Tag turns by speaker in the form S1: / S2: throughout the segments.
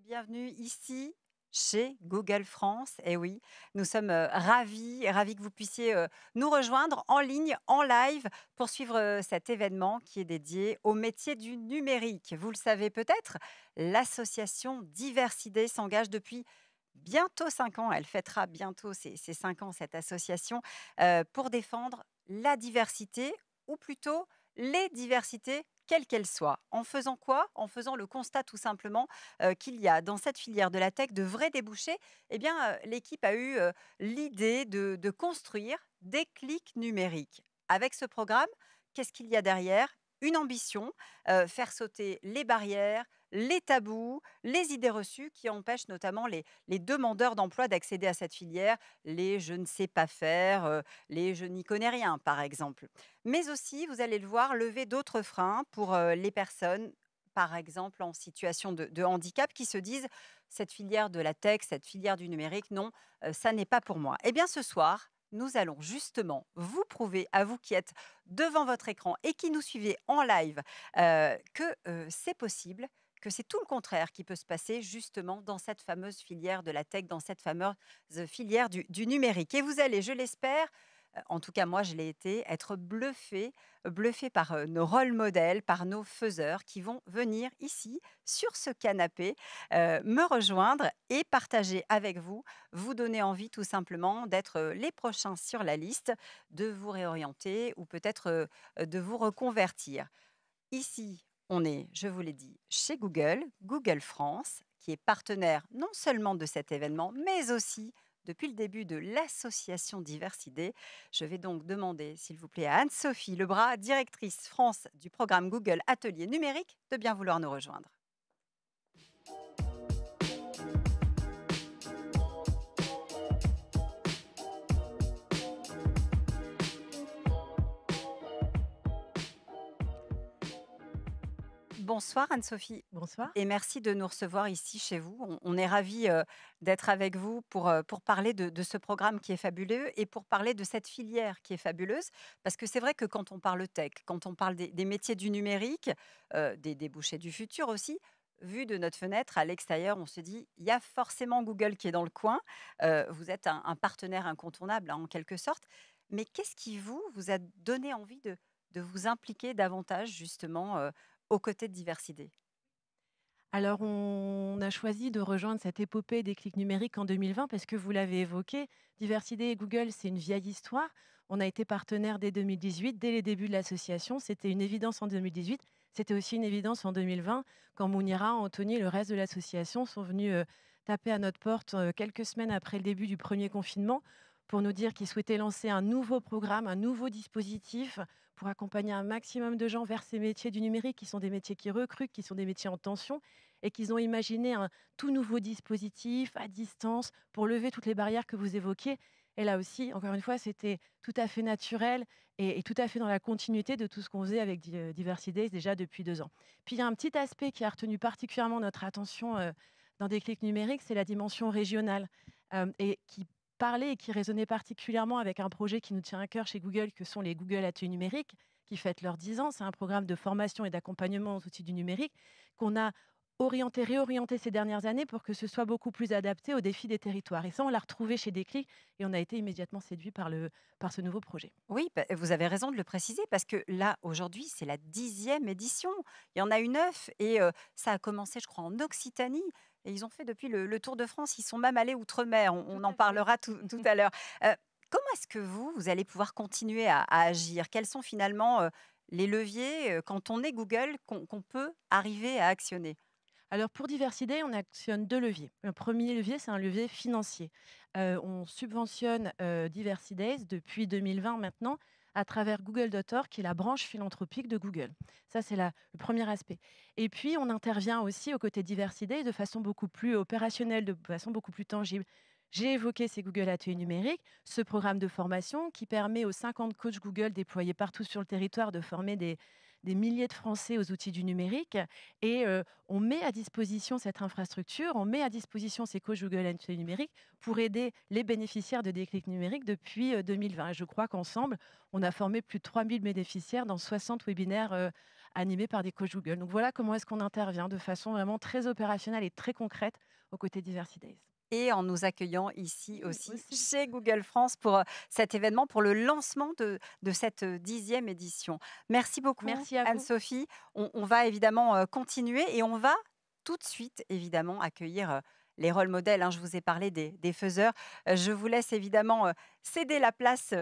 S1: Bienvenue ici chez Google France. Et eh oui, nous sommes euh, ravis, ravis que vous puissiez euh, nous rejoindre en ligne, en live, pour suivre euh, cet événement qui est dédié au métier du numérique. Vous le savez peut-être, l'association Diversité s'engage depuis bientôt 5 ans, elle fêtera bientôt ses, cinq ans, cette association, pour défendre la diversité, ou plutôt les diversités quelle qu'elle soit. En faisant quoi En faisant le constat tout simplement euh, qu'il y a dans cette filière de la tech de vrais débouchés. Eh bien, euh, l'équipe a eu euh, l'idée de construire des clics numériques. Avec ce programme, qu'est-ce qu'il y a derrière Une ambition, faire sauter les barrières, les tabous, les idées reçues qui empêchent notamment les, demandeurs d'emploi d'accéder à cette filière, les je ne sais pas faire, euh, les je n'y connais rien par exemple. Mais aussi, vous allez le voir, lever d'autres freins pour euh, les personnes par exemple en situation de, handicap qui se disent cette filière de la tech, cette filière du numérique, non, euh, ça n'est pas pour moi. Eh bien ce soir, nous allons justement vous prouver à vous qui êtes devant votre écran et qui nous suivez en live que c'est possible que c'est tout le contraire qui peut se passer justement dans cette fameuse filière de la tech, dans cette fameuse euh, filière du, numérique. Et vous allez, je l'espère, euh, en tout cas moi je l'ai été, être bluffé, euh, bluffé par nos rôles modèles, par nos faiseurs qui vont venir ici sur ce canapé me rejoindre et partager avec vous, vous donner envie tout simplement d'être les prochains sur la liste, de vous réorienter ou peut-être de vous reconvertir. Ici, on est, je vous l'ai dit, chez Google, Google France, qui est partenaire non seulement de cet événement, mais aussi depuis le début de l'association Diverse Idées. Je vais donc demander, s'il vous plaît, à Anne-Sophie Lebras, directrice France du programme Google Atelier Numérique, de bien vouloir nous rejoindre. Bonsoir Anne-Sophie. Bonsoir. Et merci de nous recevoir ici chez vous. On, est ravis euh, d'être avec vous pour, euh, pour parler de, ce programme qui est fabuleux et pour parler de cette filière qui est fabuleuse. Parce que c'est vrai que quand on parle tech, quand on parle des, métiers du numérique, euh, des débouchés du futur aussi, vu de notre fenêtre à l'extérieur, on se dit il y a forcément Google qui est dans le coin. vous êtes un, partenaire incontournable hein, en quelque sorte. Mais qu'est-ce qui vous, vous a donné envie de vous impliquer davantage justement aux côtés de Diversité
S2: alors, on a choisi de rejoindre cette épopée des clics numériques en 2020 parce que vous l'avez évoqué, Diversité et Google, c'est une vieille histoire. On a été partenaire dès 2018, dès les débuts de l'association. C'était une évidence en 2018. C'était aussi une évidence en 2020 quand Mounira, Anthony et le reste de l'association sont venus euh, taper à notre porte euh, quelques semaines après le début du premier confinement pour nous dire qu'ils souhaitaient lancer un nouveau programme, un nouveau dispositif pour accompagner un maximum de gens vers ces métiers du numérique, qui sont des métiers qui recrutent, qui sont des métiers en tension, et qu'ils ont imaginé un tout nouveau dispositif à distance pour lever toutes les barrières que vous évoquiez. Et là aussi, encore une fois, c'était tout à fait naturel et, tout à fait dans la continuité de tout ce qu'on faisait avec Diversity Days déjà depuis deux ans. Puis il y a un petit aspect qui a retenu particulièrement notre attention euh, dans des clics numériques, c'est la dimension régionale euh, et qui parler et qui résonnait particulièrement avec un projet qui nous tient à cœur chez Google, que sont les Google Ateliers numériques, qui fêtent leurs 10 ans. C'est un programme de formation et d'accompagnement aux outils du numérique qu'on a orienter, réorienter ces dernières années pour que ce soit beaucoup plus
S1: adapté aux défis des territoires. Et ça, on l'a retrouvé chez Déclic et on a été immédiatement séduit par, le, par ce nouveau projet. Oui, bah, vous avez raison de le préciser parce que là, aujourd'hui, c'est la dixième édition. Il y en a eu neuf et euh, ça a commencé, je crois, en Occitanie. Et ils ont fait depuis le, Tour de France, ils sont même allés outre-mer. On, en parlera tout, à l'heure. Euh, comment est-ce que vous, vous allez pouvoir continuer à, agir Quels sont finalement euh, les leviers, quand on est Google, qu'on peut arriver à actionner alors pour Diversiday, on actionne deux leviers. Le premier
S2: levier, c'est un levier financier. Euh, on subventionne euh, depuis 2020 maintenant à travers Google.org, qui est la branche philanthropique de Google. Ça, c'est le premier aspect. Et puis, on intervient aussi aux côtés DiversiDay de façon beaucoup plus opérationnelle, de façon beaucoup plus tangible. J'ai évoqué ces Google Ateliers Numérique, ce programme de formation qui permet aux 50 coachs Google déployés partout sur le territoire de former des, des milliers de Français aux outils du numérique. Et on met à disposition cette infrastructure, on met à disposition ces co Google numériques numérique pour aider les bénéficiaires de déclic numérique depuis 2020. je crois qu'ensemble, on a formé plus de 3000 bénéficiaires dans 60 webinaires animés par des co Google. Donc voilà comment est-ce qu'on intervient de façon vraiment très opérationnelle et très concrète aux côtés d'Iversity Days
S1: en nous accueillant ici aussi, chez Google France pour euh, cet événement, pour le lancement de, cette euh, dixième édition. Merci beaucoup Anne-Sophie. On, va évidemment euh, continuer et on va tout de suite évidemment accueillir les rôles modèles. Hein, je vous ai parlé des, des faiseurs. Je vous laisse évidemment céder la place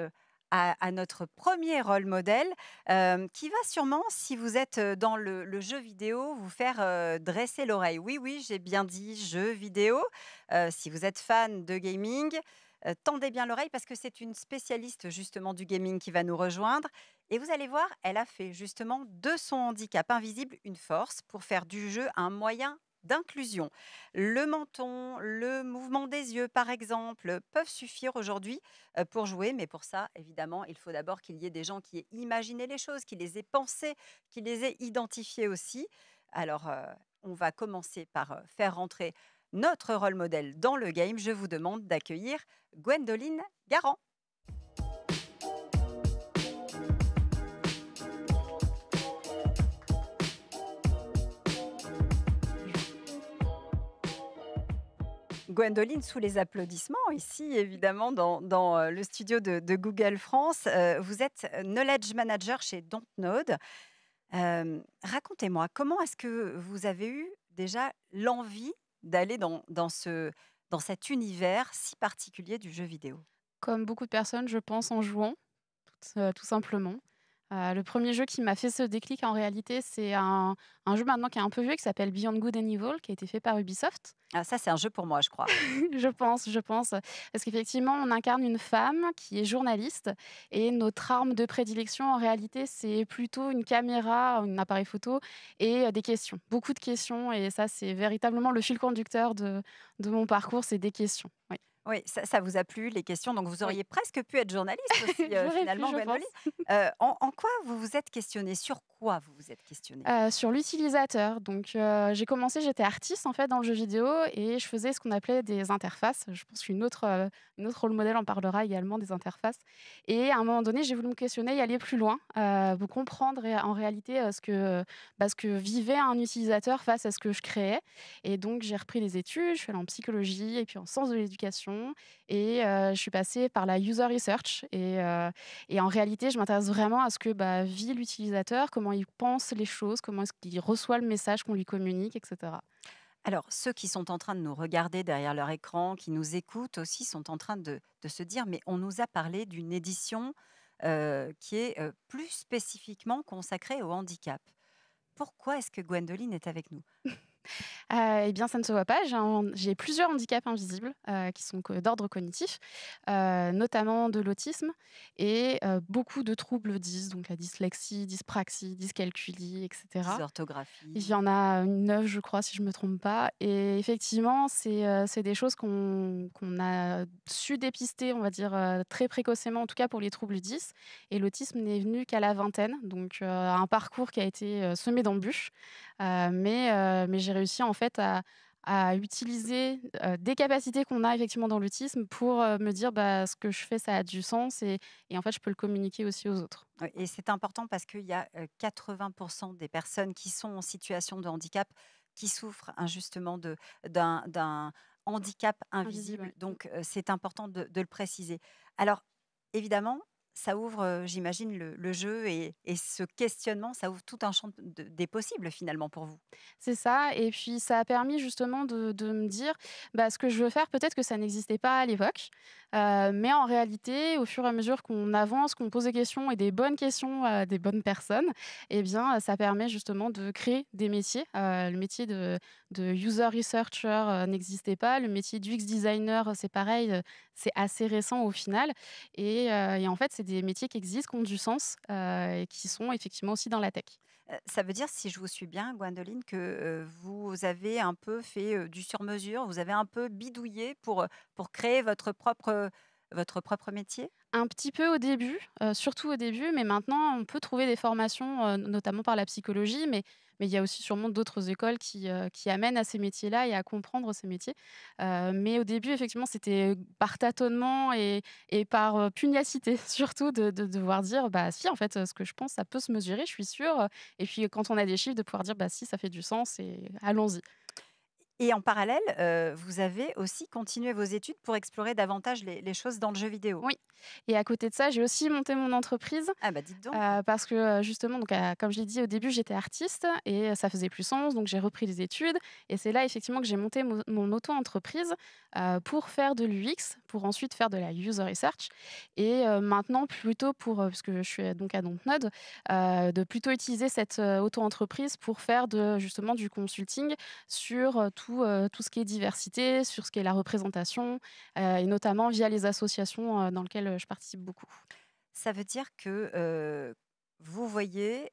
S1: à, notre premier rôle modèle, euh, qui va sûrement, si vous êtes euh, dans le, jeu vidéo, vous faire euh, dresser l'oreille. Oui, oui, j'ai bien dit jeu vidéo. si vous êtes fan de gaming, tendez bien l'oreille parce que c'est une spécialiste justement du gaming qui va nous rejoindre. Et vous allez voir, elle a fait justement de son handicap invisible une force pour faire du jeu un moyen d'inclusion. Le menton, le mouvement des yeux, par exemple, peuvent suffire aujourd'hui euh, pour jouer, mais pour ça, évidemment, il faut d'abord qu'il y ait des gens qui aient imaginé les choses, qui les aient pensées, qui les aient identifiées aussi. Alors, euh, on va commencer par euh, faire rentrer notre rôle modèle dans le game. Je vous demande d'accueillir Gwendoline Garant. Gwendoline, sous les applaudissements, ici évidemment dans, euh, le studio de, Google France, euh, vous êtes euh, Knowledge Manager chez Dontnode. Euh, Racontez-moi, comment est-ce que vous avez eu déjà l'envie d'aller dans, dans, cet univers si particulier du jeu vidéo
S3: Comme beaucoup de personnes, je pense en jouant, tout simplement. Euh, le premier jeu qui m'a fait ce déclic en réalité, c'est un, jeu maintenant qui est un peu vieux qui s'appelle Beyond Good and Evil, qui a été fait par Ubisoft. Ah, ça, c'est un jeu pour moi, je crois. je pense, je pense. Parce qu'effectivement, on incarne une femme qui est journaliste et notre arme de prédilection en réalité, c'est plutôt une caméra, un appareil photo et euh, des questions. Beaucoup de questions et ça, c'est véritablement le fil conducteur de, de mon parcours, c'est des questions.
S1: Oui. Oui, ça, vous a plu, les questions. Donc, vous auriez presque pu être journaliste aussi, euh, finalement, pu, euh, en, en, quoi vous vous êtes questionné Sur quoi vous vous êtes questionné euh, Sur
S3: l'utilisateur. Donc, euh, j'ai commencé, j'étais artiste, en fait, dans le jeu vidéo et je faisais ce qu'on appelait des interfaces. Je pense qu'une autre, une rôle modèle en parlera également des interfaces. Et à un moment donné, j'ai voulu me questionner et aller plus loin, vous comprendre en réalité ce, que, bah, que vivait un utilisateur face à ce que je créais. Et donc, j'ai repris les études, je suis allée en psychologie et puis en sciences de l'éducation et je suis passée par la user research. Et, en réalité, je m'intéresse vraiment à ce que bah, vit l'utilisateur, comment il pense les choses, comment est-ce qu'il reçoit le message qu'on lui communique, etc.
S1: Alors, ceux qui sont en train de nous regarder derrière leur écran, qui nous écoutent aussi, sont en train de, se dire, mais on nous a parlé d'une édition qui est plus spécifiquement consacrée au handicap. Pourquoi est-ce que Gwendoline est avec nous
S3: euh, eh bien, ça ne se voit pas. J'ai plusieurs handicaps invisibles euh, qui sont d'ordre cognitif, euh, notamment de l'autisme et beaucoup de troubles 10, donc la dyslexie, dyspraxie, dyscalculie, etc. Dysorthographie. Il y en a neuf, je crois, si je ne me trompe pas. Et effectivement, c'est des choses qu'on a su dépister, on va dire, très précocement, en tout cas pour les troubles 10. Et l'autisme n'est venu qu'à la vingtaine, donc un parcours qui a été semé d'embûches. Euh, euh, mais j'ai réussi en fait à, utiliser euh, des capacités qu'on a effectivement dans l'autisme pour me dire bah, ce que je fais, ça a du sens et, en fait, je peux le
S1: communiquer aussi aux autres. Et c'est important parce qu'il y a 80% des personnes qui sont en situation de handicap qui souffrent injustement hein, d'un handicap invisible. Donc, c'est important de le préciser. Alors, évidemment, ça ouvre, j'imagine, le, jeu et, ce questionnement, ça ouvre tout un champ des possibles finalement pour vous.
S3: C'est ça, et puis ça a permis justement de, me dire bah, ce que je veux faire, peut-être que ça n'existait pas à l'époque, mais en réalité, au fur et à mesure qu'on avance, qu'on pose des questions et des bonnes questions à des bonnes personnes, eh bien, ça permet justement de créer des métiers. le métier de, user researcher n'existait pas, le métier d'UX designer, c'est pareil, c'est assez récent au final. Euh, et, en fait, c'est des métiers
S1: qui existent, qui ont du sens euh, et qui sont effectivement aussi dans la tech. Euh, ça veut dire, si je vous suis bien, Gwendoline, que vous avez un peu fait du sur-mesure, vous avez un peu bidouillé pour, pour créer votre propre, votre propre métier un petit peu au début,
S3: surtout au début, mais maintenant on peut trouver des formations, notamment par la psychologie, mais mais il y a aussi sûrement d'autres écoles euh, qui, amènent à ces métiers-là et à comprendre ces métiers. Euh, mais au début, effectivement, c'était par tâtonnement et, par euh, pugnacité, surtout, de, devoir dire bah si, en fait, ce que je pense, ça peut se mesurer, je suis sûre. Et puis, quand on a des chiffres, de pouvoir dire bah si, ça fait du sens et
S1: allons-y. Et en parallèle, euh, vous avez aussi continué vos études pour explorer davantage les, choses dans le jeu vidéo. Oui. Et à côté de ça, j'ai aussi monté
S3: mon entreprise. Ah bah dites donc. Euh, parce que euh, justement, donc, comme je l'ai dit au début, j'étais artiste et ça faisait plus sens. Donc j'ai repris les études. Et c'est là effectivement que j'ai monté mon auto-entreprise pour faire de l'UX, pour ensuite faire de la user research. Et maintenant, plutôt pour, parce que je suis donc à node de plutôt utiliser cette auto-entreprise pour faire de, justement du consulting sur tout tout, ce qui est diversité, sur ce qui est la représentation, et notamment via les associations dans lesquelles je participe beaucoup.
S1: Ça veut dire que vous voyez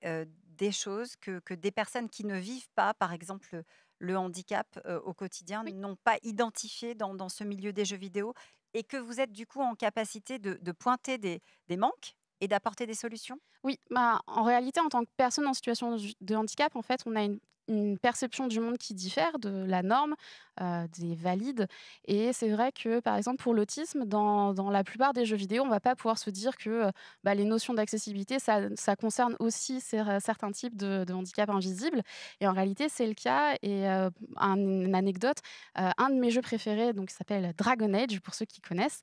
S1: des choses que, des personnes qui ne vivent pas, par exemple, le handicap au quotidien, n'ont pas identifié dans, ce milieu des jeux vidéo et que vous êtes du coup en capacité de, pointer des, manques et d'apporter des solutions
S3: Oui, bah, en réalité, en tant que personne en situation de handicap, en fait, on a une une perception du monde qui diffère de la norme, euh, des valides. Et c'est vrai que, par exemple, pour l'autisme, dans, dans, la plupart des jeux vidéo, on va pas pouvoir se dire que euh, bah, les notions d'accessibilité, ça, ça, concerne aussi certains types de, handicap handicaps invisibles. Et en réalité, c'est le cas. Et euh, une anecdote, un de mes jeux préférés, donc, s'appelle Dragon Age, pour ceux qui connaissent,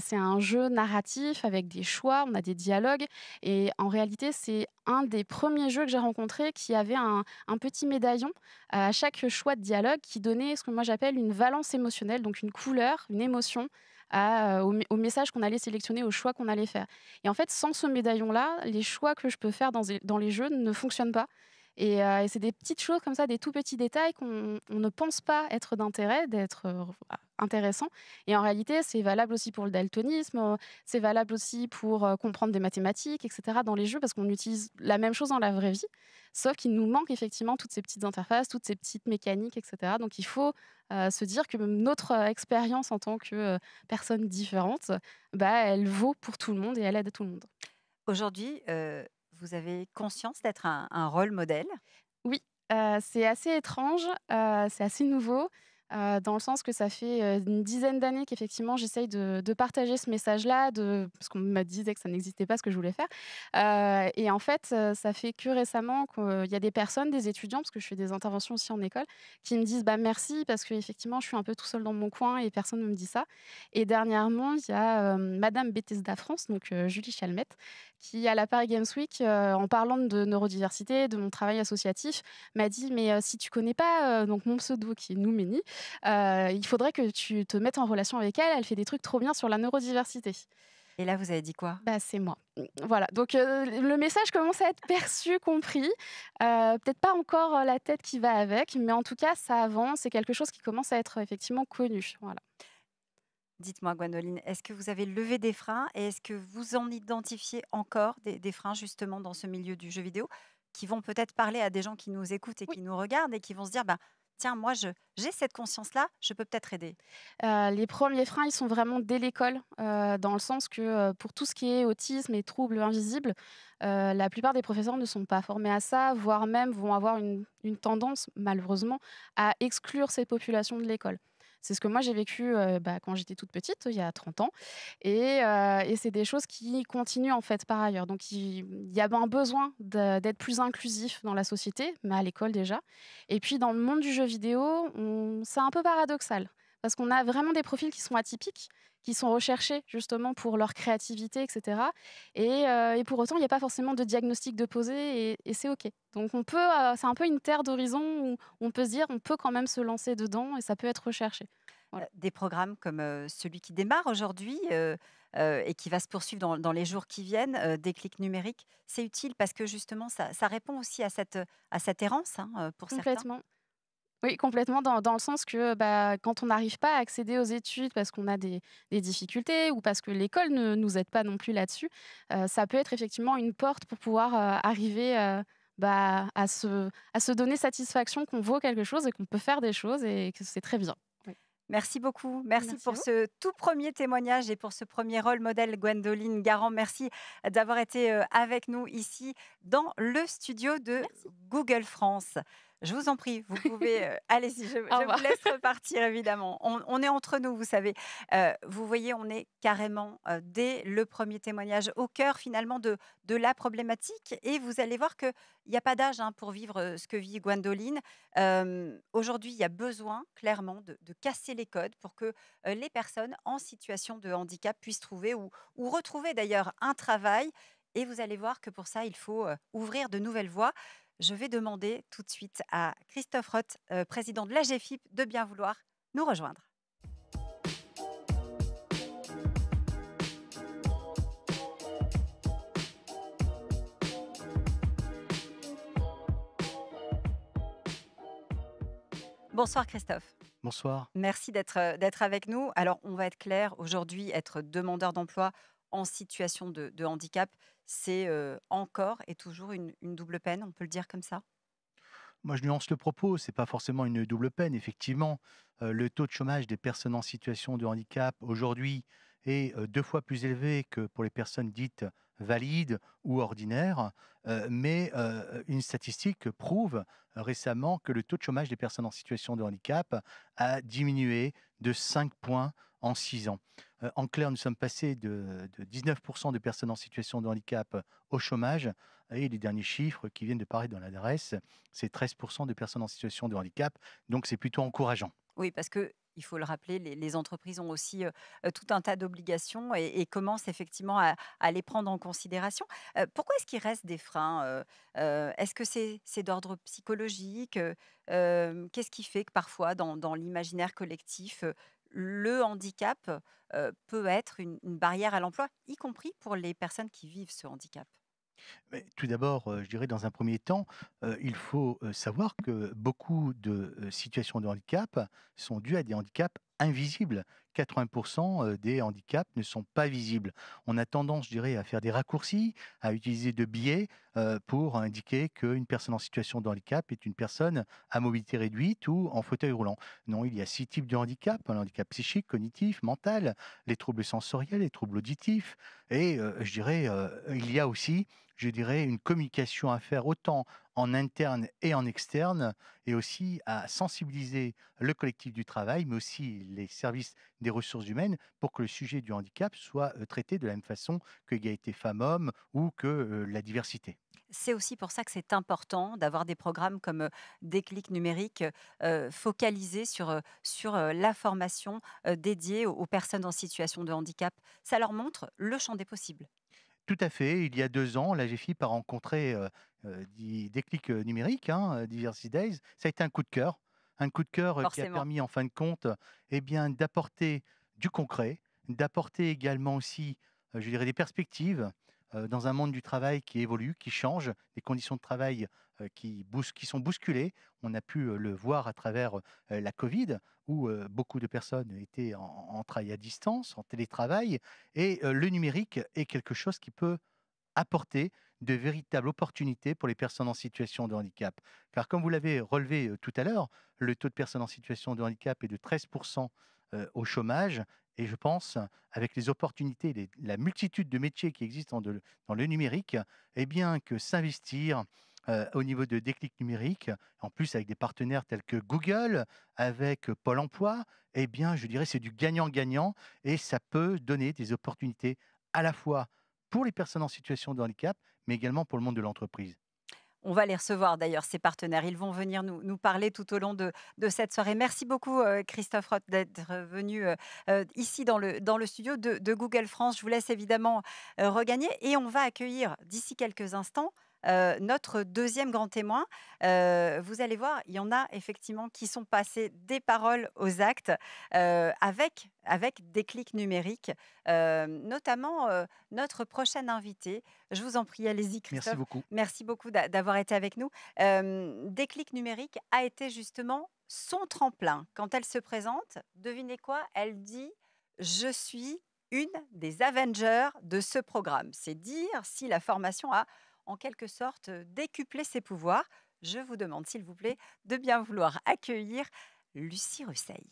S3: c'est un jeu narratif avec des choix, on a des dialogues. Et en réalité, c'est un des premiers jeux que j'ai rencontré qui avait un, un petit médaillon à chaque choix de dialogue qui donnait ce que moi j'appelle une valence émotionnelle, donc une couleur, une émotion euh, au, message qu'on allait sélectionner, au choix qu'on allait faire. Et en fait, sans ce médaillon-là, les choix que je peux faire dans les jeux ne fonctionnent pas euh, et, c'est des petites choses comme ça, des tout petits détails qu'on ne pense pas être d'intérêt, d'être euh, ah, intéressant. Et en réalité, c'est valable aussi pour le daltonisme, euh, c'est valable aussi pour comprendre des mathématiques, etc. dans les jeux, parce qu'on utilise la même chose dans la vraie vie, sauf qu'il nous manque effectivement toutes ces petites interfaces, toutes ces petites mécaniques, etc. Donc il faut se dire que notre expérience en tant que personne différente, bah, elle vaut pour tout le monde et elle aide tout le monde.
S1: Aujourd'hui, vous avez conscience d'être un, rôle modèle Oui,
S3: euh, c'est assez étrange, euh, c'est assez nouveau. Euh, dans le sens que ça fait euh, une dizaine d'années qu'effectivement j'essaye de, partager ce message-là, parce qu'on me disait que ça n'existait pas ce que je voulais faire. Euh, et en fait, ça fait que récemment qu'il y a des personnes, des étudiants, parce que je fais des interventions aussi en école, qui me disent bah, merci parce qu'effectivement je suis un peu tout seul dans mon coin et personne ne me dit ça. Et dernièrement, il y a Madame Bethesda France, donc Julie Chalmette, qui à la Paris Games Week, en parlant de neurodiversité, de mon travail associatif, m'a dit mais si tu connais pas donc mon pseudo qui est Noumeni, il faudrait que tu te mettes en relation avec elle, elle fait des trucs trop bien sur la neurodiversité.
S1: Et là, vous avez dit quoi bah,
S3: C'est moi. Mmh, mmh, voilà, donc le message commence à être perçu, compris. Peut-être pas encore la tête qui va avec, mais en tout cas, ça avance. C'est quelque chose qui commence à être effectivement connu. Voilà.
S1: Dites-moi, Gwendoline, est-ce que vous avez levé des freins et est-ce que vous en identifiez encore des, freins justement dans ce milieu du jeu vidéo qui vont peut-être parler à des gens qui nous écoutent et qui nous regardent et qui vont se dire bah, tiens, moi, j'ai cette conscience-là, je peux peut-être aider
S3: Les premiers freins, ils sont vraiment dès l'école, dans le sens que pour tout ce qui est autisme et troubles invisibles, la plupart des professeurs ne sont pas formés à ça, voire même vont avoir une tendance, malheureusement, à exclure ces populations de l'école. C'est ce que moi j'ai vécu bah, quand j'étais toute petite, il y a 30 ans. Et, c'est des choses qui continuent en fait par ailleurs. Donc il, il y a un besoin d'être plus inclusif dans la société, mais à l'école déjà. Et puis dans le monde du jeu vidéo, c'est un peu paradoxal parce qu'on a vraiment des profils qui sont atypiques, qui sont recherchés justement pour leur créativité, etc. Euh, et, pour autant, il n'y a pas forcément de diagnostic de poser et, c'est OK. Donc on peut, euh, c'est un peu une terre d'horizon où on peut se dire, on peut quand même se lancer dedans et ça peut être recherché.
S1: Euh, des programmes comme celui qui démarre aujourd'hui et qui va se poursuivre dans, les jours qui viennent, des clics numériques, c'est utile parce que justement ça, répond aussi à cette, à cette errance hein, pour Complètement.
S3: Oui, complètement, dans, dans, le sens que bah, quand on n'arrive pas à accéder aux études parce qu'on a des, difficultés ou parce que l'école ne nous aide pas non plus là-dessus, euh, ça peut être effectivement une porte pour pouvoir euh, arriver euh, bah, à, se, à se donner satisfaction qu'on vaut quelque chose et qu'on peut faire des choses et que c'est très bien.
S1: Merci beaucoup. Merci, pour ce tout premier témoignage et pour ce premier rôle modèle, Gwendoline Garand. Merci d'avoir été avec nous ici dans le studio de Google France. Je vous en prie, vous pouvez. Euh, allez-y, je, je vous laisse repartir, évidemment. On, est entre nous, vous savez. Euh, vous voyez, on est carrément, euh, dès le premier témoignage, au cœur, finalement, de, la problématique. Et vous allez voir qu'il n'y a pas d'âge hein, pour vivre ce que vit Gwendoline. Aujourd'hui, il y a besoin, clairement, de, casser les codes pour que les personnes en situation de handicap puissent trouver ou retrouver, d'ailleurs, un travail. Et vous allez voir que pour ça, il faut ouvrir de nouvelles voies je vais demander tout de suite à Christophe Roth, euh, président de l'AGFIP, de bien vouloir nous rejoindre. Bonsoir Christophe. Bonsoir. Merci euh, d'être avec nous. Alors on va être clair, aujourd'hui être demandeur d'emploi en situation de handicap, c'est encore et toujours une, double peine, on peut le dire comme ça
S4: moi, je nuance le propos. ce n'est pas forcément une double peine. Effectivement, le taux de chômage des personnes en situation de handicap aujourd'hui est deux fois plus élevé que pour les personnes dites valides ou ordinaires. mais une statistique prouve récemment que le taux de chômage des personnes en situation de handicap a diminué de 5 points en 6 ans en clair, nous sommes passés de, 19% de personnes en situation de handicap au chômage. Et les derniers chiffres qui viennent de paraître dans l'adresse, c'est 13% de personnes en situation de handicap. Donc c'est plutôt encourageant.
S1: Oui, parce que il faut le rappeler, les, entreprises ont aussi tout un tas d'obligations et, commencent effectivement à, les prendre en considération. pourquoi est-ce qu'il reste des freins Est-ce que c'est d'ordre psychologique Qu'est-ce qui fait que parfois, dans l'imaginaire collectif, le handicap peut être une, barrière à l'emploi, y compris pour les personnes qui vivent ce handicap
S4: tout d'abord, je dirais dans un premier temps, il faut savoir que beaucoup de situations de handicap sont dues à des handicaps invisibles 80% des handicaps ne sont pas visibles. On a tendance, je dirais, à faire des raccourcis, à utiliser de biais pour indiquer qu'une personne en situation de handicap est une personne à mobilité réduite ou en fauteuil roulant. Non, il y a six types de handicap, un hein, handicap psychique, cognitif, mental, les troubles sensoriels, les troubles auditifs, et je dirais, il y a aussi je dirais, une communication à faire autant en interne et en externe, et aussi à sensibiliser le collectif du travail, mais aussi les services des ressources humaines, pour que le sujet du handicap soit euh, traité de la même façon que l'égalité femmes-hommes ou que euh, la diversité.
S1: C'est aussi pour ça que c'est important d'avoir des programmes comme euh, Déclic numérique focalisés sur, sur la formation dédiée aux personnes en situation de handicap. Ça leur montre le champ des possibles.
S4: Tout à fait. Il y a deux ans, la GFIP a rencontré des cliques numériques, hein, Diversity Days. Ça a été un coup de cœur. Un coup de cœur qui a permis, en fin de compte, eh bien, d'apporter du concret, d'apporter également aussi, je dirais, des perspectives dans un monde du travail qui évolue, qui change, les conditions de travail euh, qui, sont bousculés. On a pu euh, le voir à travers euh, la Covid, où beaucoup de personnes étaient en, travail à distance, en télétravail. Et le numérique est quelque chose qui peut apporter de véritables opportunités pour les personnes en situation de handicap. Car comme vous l'avez relevé tout à l'heure, le taux de personnes en situation de handicap est de 13% au chômage. Et je pense, avec les opportunités, la multitude de métiers qui existent dans, dans le numérique, eh bien que s'investir euh, au niveau de déclic numérique, en plus avec des partenaires tels que Google, avec euh, Pôle Emploi, eh bien, je dirais, c'est du gagnant-gagnant et ça peut donner des opportunités à la fois pour les personnes en situation de handicap, mais également pour le monde de l'entreprise.
S1: On va les recevoir d'ailleurs, ces partenaires. Ils vont venir nous, parler tout au long de, cette soirée. Merci beaucoup, euh, Christophe Roth, d'être venu ici dans le, studio de, Google France. Je vous laisse évidemment regagner et on va accueillir d'ici quelques instants notre deuxième grand témoin. vous allez voir, il y en a effectivement qui sont passés des paroles aux actes avec, avec des clics numériques, notamment notre prochaine invitée. Je vous en prie, allez-y, Christophe. Merci beaucoup. Merci beaucoup d'avoir été avec nous. des clics numériques a été justement son tremplin. Quand elle se présente, devinez quoi Elle dit Je suis une des Avengers de ce programme. C'est dire si la formation a en quelque sorte décupler ses pouvoirs. Je vous demande, s'il vous plaît, de bien vouloir accueillir Lucie Russeil.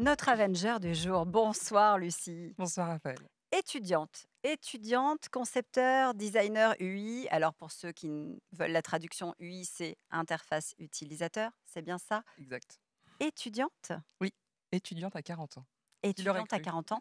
S1: notre Avenger du jour. Bonsoir Lucie. Bonsoir Raphaël étudiante. Étudiante, concepteur, designer UI. Alors pour ceux qui veulent la traduction UI, c'est interface utilisateur, c'est bien ça Exact. Étudiante Oui, étudiante à 40 ans. Étudiante à 40 ans.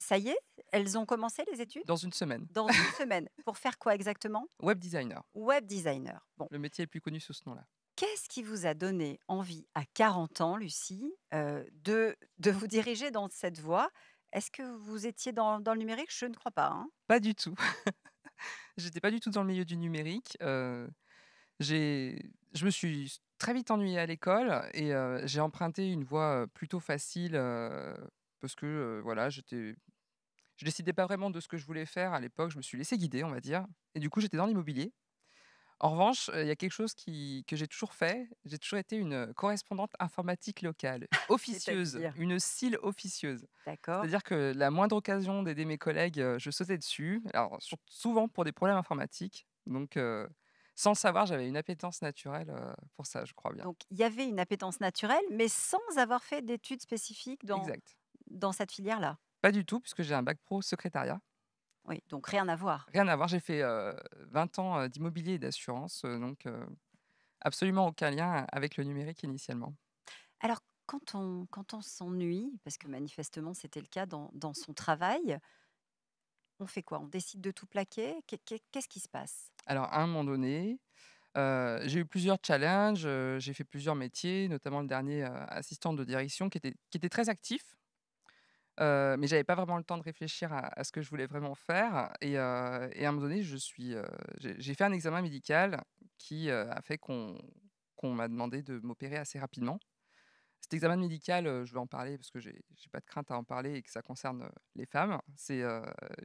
S1: Ça y est, elles ont commencé les études Dans une semaine. Dans une semaine. Pour faire quoi exactement Web designer. Web designer. Bon. Le métier est plus connu sous ce nom-là. Qu'est-ce qui vous a donné envie à 40 ans, Lucie, euh, de, de vous diriger dans cette voie est-ce que vous étiez dans, le numérique? Je ne crois pas, hein.
S5: Pas du tout. J'étais pas du tout dans le milieu du numérique. Euh, j'ai je me suis très vite ennuyée à l'école et euh, j'ai emprunté une voie, euh, plutôt facile, parce que, voilà, j'étais je décidais pas vraiment de ce que je voulais faire à l'époque. Je me suis laissé guider, on va dire et du coup, j'étais dans l'immobilier. En revanche, il y a quelque chose que j'ai toujours fait. J'ai toujours été une correspondante informatique locale, officieuse, une cile officieuse. D'accord. C'est-à-dire que la moindre occasion d'aider mes collègues, je sautais dessus. Alors, souvent pour des problèmes informatiques. Donc, sans le savoir, j'avais une appétence
S1: naturelle pour ça, je crois bien. Donc, il y avait une appétence naturelle, mais sans avoir fait d'études spécifiques dans cette filière-là.
S5: Pas du tout, puisque j'ai un bac pro secrétariat. Oui, donc rien à voir. Rien à voir. J'ai fait 20 ans d'immobilier et d'assurance, donc absolument aucun lien avec le numérique initialement.
S1: Alors, quand on, quand on s'ennuie, parce que manifestement c'était le cas dans, son travail, on fait quoi On décide de tout plaquer Qu'est-ce qui se passe
S5: Alors, à un moment donné, j'ai eu plusieurs challenges, j'ai fait plusieurs métiers, notamment le dernier assistant de direction qui était très actif, mais euh, mais j'avais pas vraiment le temps de réfléchir à, ce que je voulais vraiment faire. Et, euh, à un moment donné, je suis, euh, j'ai fait un examen médical qui a fait qu'on m'a demandé de m'opérer assez rapidement. Cet examen médical, je vais en parler parce que j'ai j'ai pas de crainte à en parler et que ça concerne les femmes. C'est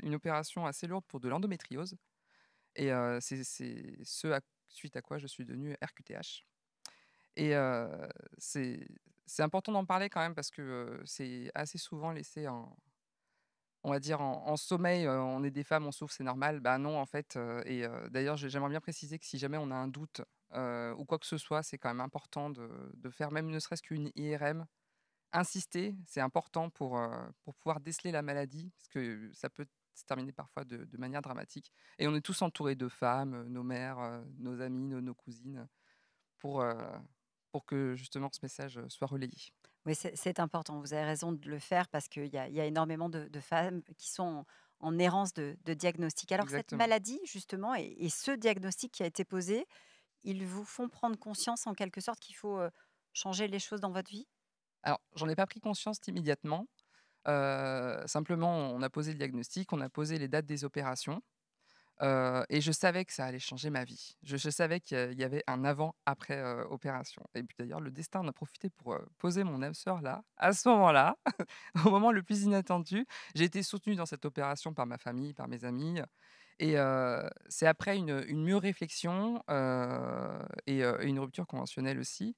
S5: une opération assez lourde pour de l'endométriose. Et c'est ce à- suite à quoi je suis devenue RQTH. Et c'est c'est important d'en parler quand même parce que c'est assez souvent laissé en, on va dire, en, sommeil. on est des femmes, on souffre, c'est normal. Ben non, en fait. et d'ailleurs, j'aimerais bien préciser que si jamais on a un doute ou quoi que ce soit, c'est quand même important de, faire même ne serait-ce qu'une IRM. Insister, c'est important pour, pour pouvoir déceler la maladie parce que ça peut se terminer parfois de, manière dramatique. Et on est tous entourés de femmes, nos mères, nos amis, nos, cousines,
S1: pour, pour que justement ce message euh, soit relayé. Oui, c'est important, vous avez raison de le faire parce qu'il y, a énormément de, femmes qui sont en, errance de, diagnostic. Alors cette maladie, justement, et, ce diagnostic qui a été posé, ils vous font prendre conscience en quelque sorte qu'il faut euh, changer les choses dans votre vie Alors, j'en ai pas pris conscience
S5: immédiatement. Euh, simplement, on a posé le diagnostic, on a posé les dates des opérations et je savais que ça allait changer ma vie. Je, savais qu'il y avait un avant-après opération. Et puis d'ailleurs, le destin en a profité pour poser mon âme sœur là, à ce moment-là, au moment le plus inattendu. J'ai été soutenue dans cette opération par ma famille, par mes amis. Et c'est après une, une, mûre réflexion et une rupture conventionnelle aussi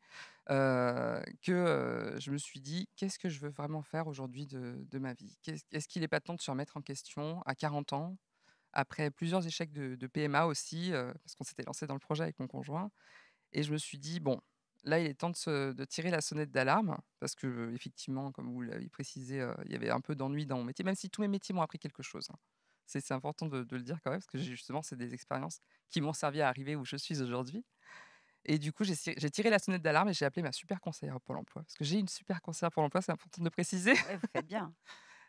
S5: que je me suis dit qu'est-ce que je veux vraiment faire aujourd'hui de, ma vie Est-ce qu'il n'est pas temps de se remettre en question à 40 ans après plusieurs échecs de, PMA aussi, parce qu'on s'était lancé dans le projet avec mon conjoint. Et je me suis dit, bon, là, il est temps de, tirer la sonnette d'alarme, parce que, effectivement, comme vous l'avez précisé, il y avait un peu d'ennui dans mon métier, même si tous mes métiers m'ont appris quelque chose. Hein. C'est important de, le dire quand même, parce que justement, c'est des expériences qui m'ont servi à arriver où je suis aujourd'hui. Et du coup, j'ai tiré la sonnette d'alarme et j'ai appelé ma super conseillère pour l'emploi. Parce que j'ai une super conseillère pour l'emploi, c'est important de préciser. Ouais, vous faites bien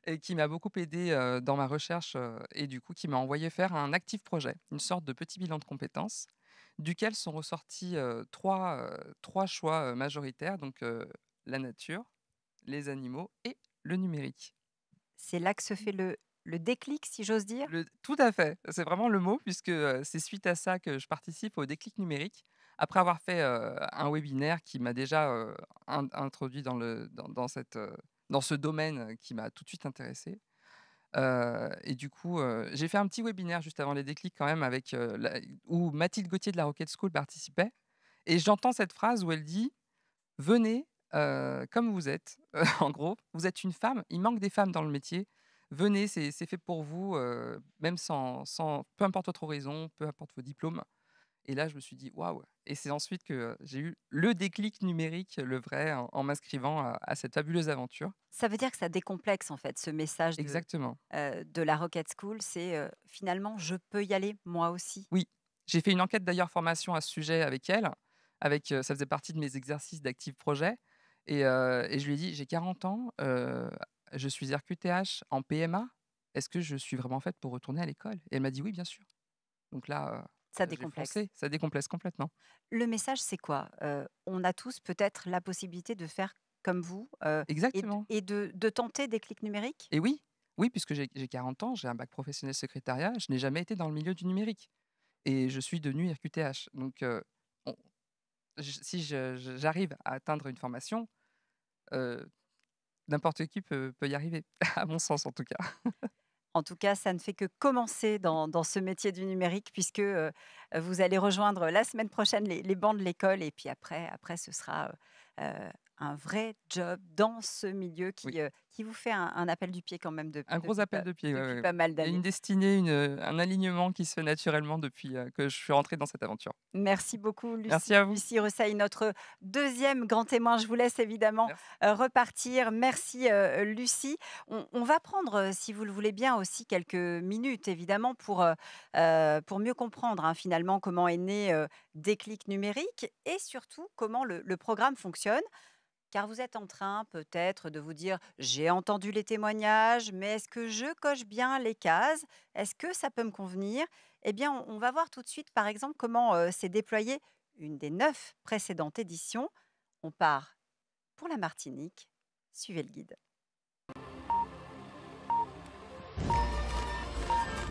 S5: et qui m'a beaucoup aidé dans ma recherche et du coup qui m'a envoyé faire un actif projet, une sorte de petit bilan de compétences, duquel sont ressortis trois, trois choix majoritaires, donc la nature, les animaux et le numérique. C'est là que se mmh. fait le, le déclic, si j'ose dire le, Tout à fait, c'est vraiment le mot, puisque c'est suite à ça que je participe au déclic numérique, après avoir fait un webinaire qui m'a déjà introduit dans, le, dans, dans cette dans ce domaine qui m'a tout de suite intéressé. et du coup, j'ai fait un petit webinaire juste avant les déclics quand même, avec, où Mathilde Gauthier de la Rocket School participait. Et j'entends cette phrase où elle dit « Venez comme vous êtes En gros, vous êtes une femme, il manque des femmes dans le métier. Venez, c'est fait pour vous, même sans, sans, peu importe votre horizon, peu importe vos diplômes. Et là, je me suis dit, waouh Et c'est ensuite que j'ai eu le déclic numérique, le vrai, en, m'inscrivant à, cette fabuleuse aventure.
S1: Ça veut dire que ça décomplexe, en fait, ce message de, euh, de la Rocket School. C'est euh, finalement, je peux y aller, moi aussi.
S5: Oui. J'ai fait une enquête d'ailleurs formation à ce sujet avec elle. Avec, euh, ça faisait partie de mes exercices d'Active Projet. Et, et, je lui ai dit, j'ai 40 ans, je suis RQTH en PMA. Est-ce que je suis vraiment faite pour retourner à l'école Et elle m'a dit, oui, bien sûr.
S1: Donc là ça décomplexe.
S5: ça décomplexe complètement.
S1: Le message, c'est quoi euh, On a tous peut-être la possibilité de faire comme vous. Euh, Exactement. Et, de, tenter des clics numériques Et oui, oui, puisque j'ai 40 ans, j'ai un bac professionnel secrétariat,
S5: je n'ai jamais été dans le milieu du numérique. Et je suis devenu RQTH. Donc, euh, si j'arrive à atteindre une formation, n'importe qui peut y arriver, à mon sens en tout cas.
S1: En tout cas, ça ne fait que commencer dans, ce métier du numérique puisque euh, euh, vous allez rejoindre la semaine prochaine les, bancs de l'école et puis après, après ce sera euh, un vrai job dans ce milieu qui, qui vous fait un, appel du pied quand même depuis. Un gros appel de pied, pas mal d'années. Une
S5: destinée, une, un alignement qui se fait naturellement depuis euh, que je suis rentrée dans cette aventure.
S1: Merci beaucoup, Lucie. Merci à vous. Lucie Ressaille, notre deuxième grand témoin. Je vous laisse évidemment euh, repartir. Merci, euh, Lucie. On, va prendre, si vous le voulez bien, aussi quelques minutes, évidemment, pour, pour mieux comprendre hein, finalement comment est né Déclic numérique et surtout comment le, le programme fonctionne. Car vous êtes en train peut-être de vous dire, j'ai entendu les témoignages, mais est-ce que je coche bien les cases Est-ce que ça peut me convenir Eh bien, on, va voir tout de suite, par exemple, comment s'est déployée une des neuf précédentes éditions. On part pour la Martinique. Suivez le guide.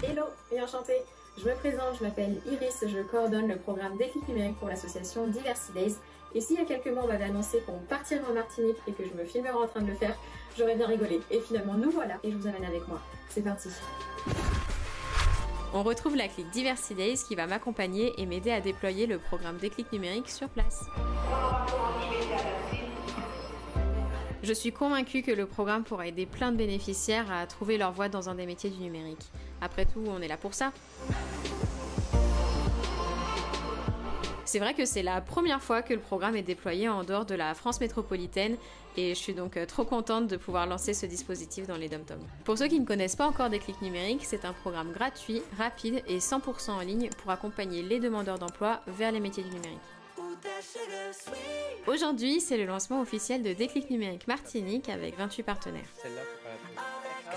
S1: Hello
S6: et enchantée Je me présente, je m'appelle Iris, je coordonne le programme d'équipe numérique pour l'association Diversity et s'il y a quelques mois, on m'avait annoncé qu'on partirait en Martinique et que je me filmerais en train de le faire, j'aurais bien rigolé. Et finalement, nous voilà et je vous amène avec moi. C'est parti on retrouve la clique Diversity Days qui va m'accompagner et m'aider à déployer le programme des clics numériques sur place. Je suis convaincue que le programme pourra aider plein de bénéficiaires à trouver leur voie dans un des métiers du numérique. Après tout, on est là pour ça. C'est vrai que c'est la première fois que le programme est déployé en dehors de la France métropolitaine et je suis donc euh, trop contente de pouvoir lancer ce dispositif dans les DOM-TOM. Pour ceux qui ne connaissent pas encore Déclic Numérique, c'est un programme gratuit, rapide et 100% en ligne pour accompagner les demandeurs d'emploi vers les métiers du numérique. Aujourd'hui, c'est le lancement officiel de Déclic Numérique Martinique avec 28 partenaires.
S7: Ah,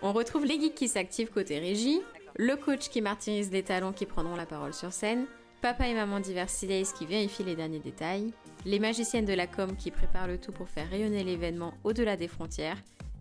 S7: On retrouve les geeks
S6: qui s'activent côté régie, le coach qui martyrise les talons qui prendront la parole sur scène, papa et maman Diversity qui vérifient les derniers détails, les magiciennes de la com qui préparent le tout pour faire rayonner l'événement au-delà des frontières,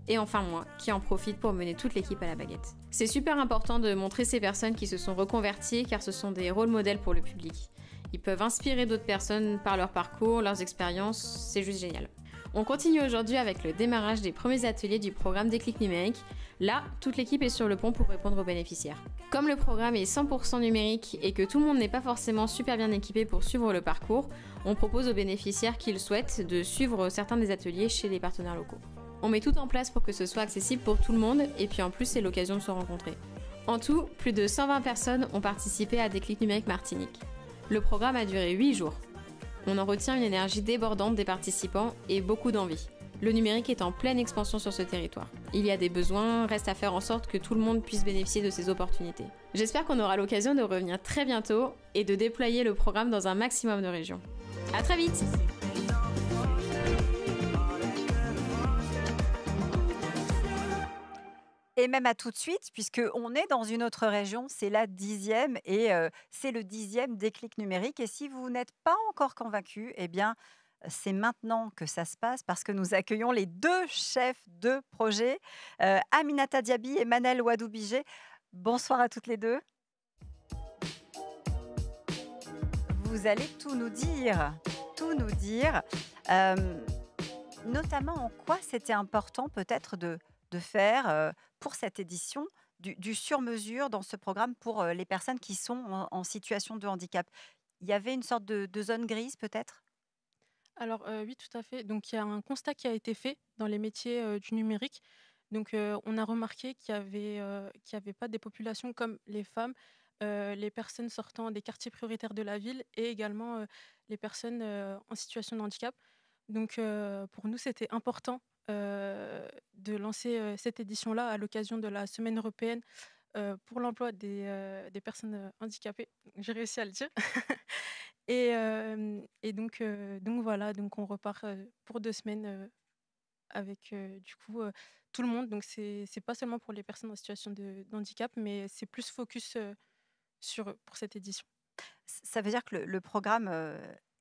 S6: et enfin moi, qui en profite pour mener toute l'équipe à la baguette. C'est super important de montrer ces personnes qui se sont reconverties car ce sont des rôles modèles pour le public. Ils peuvent inspirer d'autres personnes par leur parcours, leurs expériences, c'est juste génial. On continue aujourd'hui avec le démarrage des premiers ateliers du programme Déclic numérique. Là, toute l'équipe est sur le pont pour répondre aux bénéficiaires. Comme le programme est 100% numérique et que tout le monde n'est pas forcément super bien équipé pour suivre le parcours, on propose aux bénéficiaires qu'ils souhaitent de suivre certains des ateliers chez les partenaires locaux. On met tout en place pour que ce soit accessible pour tout le monde et puis en plus c'est l'occasion de se rencontrer. En tout, plus de 120 personnes ont participé à Déclic numérique Martinique. Le programme a duré 8 jours. On en retient une énergie débordante des participants et beaucoup d'envie. Le numérique est en pleine expansion sur ce territoire. Il y a des besoins, reste à faire en sorte que tout le monde puisse bénéficier de ces opportunités. J'espère qu'on aura l'occasion de revenir très bientôt et de déployer le programme dans un maximum de régions. À très vite!
S1: Et même à tout de suite, puisque on est dans une autre région, c'est la dixième et c'est le dixième déclic numérique. Et si vous n'êtes pas encore convaincu, eh bien, c'est maintenant que ça se passe parce que nous accueillons les deux chefs de projet, Aminata Diaby et Manel Wadoubigé. Bonsoir à toutes les deux. Vous allez tout nous dire, tout nous dire, notamment en quoi c'était important peut-être de de faire pour cette édition du, du sur-mesure dans ce programme pour les personnes qui sont en, situation de handicap. Il y avait une sorte de, zone grise peut-être Alors oui, tout à fait. Donc il y a un
S8: constat qui a été fait dans les métiers du numérique. Donc on a remarqué qu'il n'y avait, avait, pas des populations comme les femmes, les personnes sortant des quartiers prioritaires de la ville et également les personnes en situation de handicap. Donc pour nous, c'était important euh, de lancer euh, cette édition-là à l'occasion de la Semaine européenne euh, pour l'emploi des, personnes handicapées. J'ai réussi à le dire. et, donc, donc voilà, donc on repart pour deux semaines avec du coup tout le monde. Donc c'est pas seulement pour les personnes en situation de, handicap, mais c'est plus focus sur pour cette édition.
S1: Ça veut dire que le, programme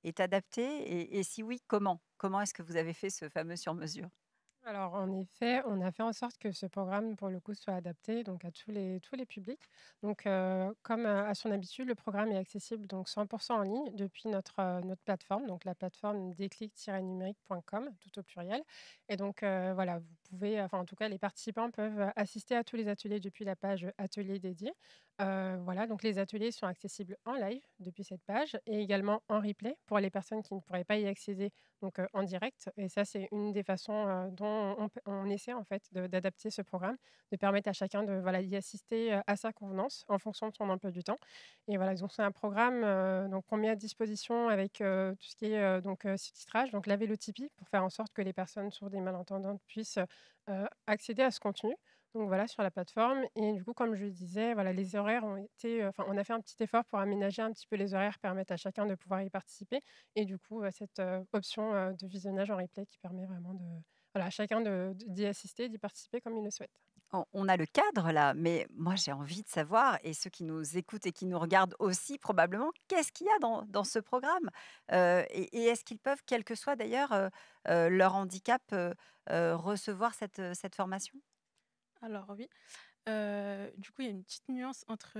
S1: est adapté et, si oui, comment Comment est-ce que vous avez fait ce fameux sur-mesure
S9: alors, en effet, on a fait en sorte que ce programme, pour le coup, soit adapté donc, à tous les, tous les publics. Donc, euh, comme euh, à son habitude, le programme est accessible donc 100% en ligne depuis euh, notre, plateforme, donc la plateforme déclic-numérique.com, tout au pluriel. Et donc, voilà, vous pouvez, enfin, en tout cas, les participants peuvent assister à tous les ateliers depuis la page atelier dédié. Euh, voilà, donc les ateliers sont accessibles en live depuis cette page et également en replay pour les personnes qui ne pourraient pas y accéder donc euh, en direct. Et ça, c'est une des façons euh, dont on, essaie en fait d'adapter ce programme, de permettre à chacun de voilà d'y assister à sa convenance en fonction de son emploi du temps. Et voilà, donc c'est un programme donc qu'on met à disposition avec tout ce qui est donc sous-titrage, donc le pour faire en sorte que les personnes sourdes et malentendantes puissent accéder à ce contenu. Donc voilà, sur la plateforme. Et du coup, comme je le disais, voilà, les horaires ont été. Enfin, on a fait un petit effort pour aménager un petit peu les horaires, permettre à chacun de pouvoir y participer. Et du coup, cette option de visionnage en replay qui permet vraiment de. Voilà, chacun d'y assister, d'y participer comme il le souhaite.
S1: On a le cadre là, mais moi j'ai envie de savoir, et ceux qui nous écoutent et qui nous regardent aussi probablement, qu'est-ce qu'il y a dans, ce programme Et, est-ce qu'ils peuvent, quel que soit d'ailleurs leur handicap, recevoir cette formation
S8: alors oui, du coup, il y a une petite nuance entre,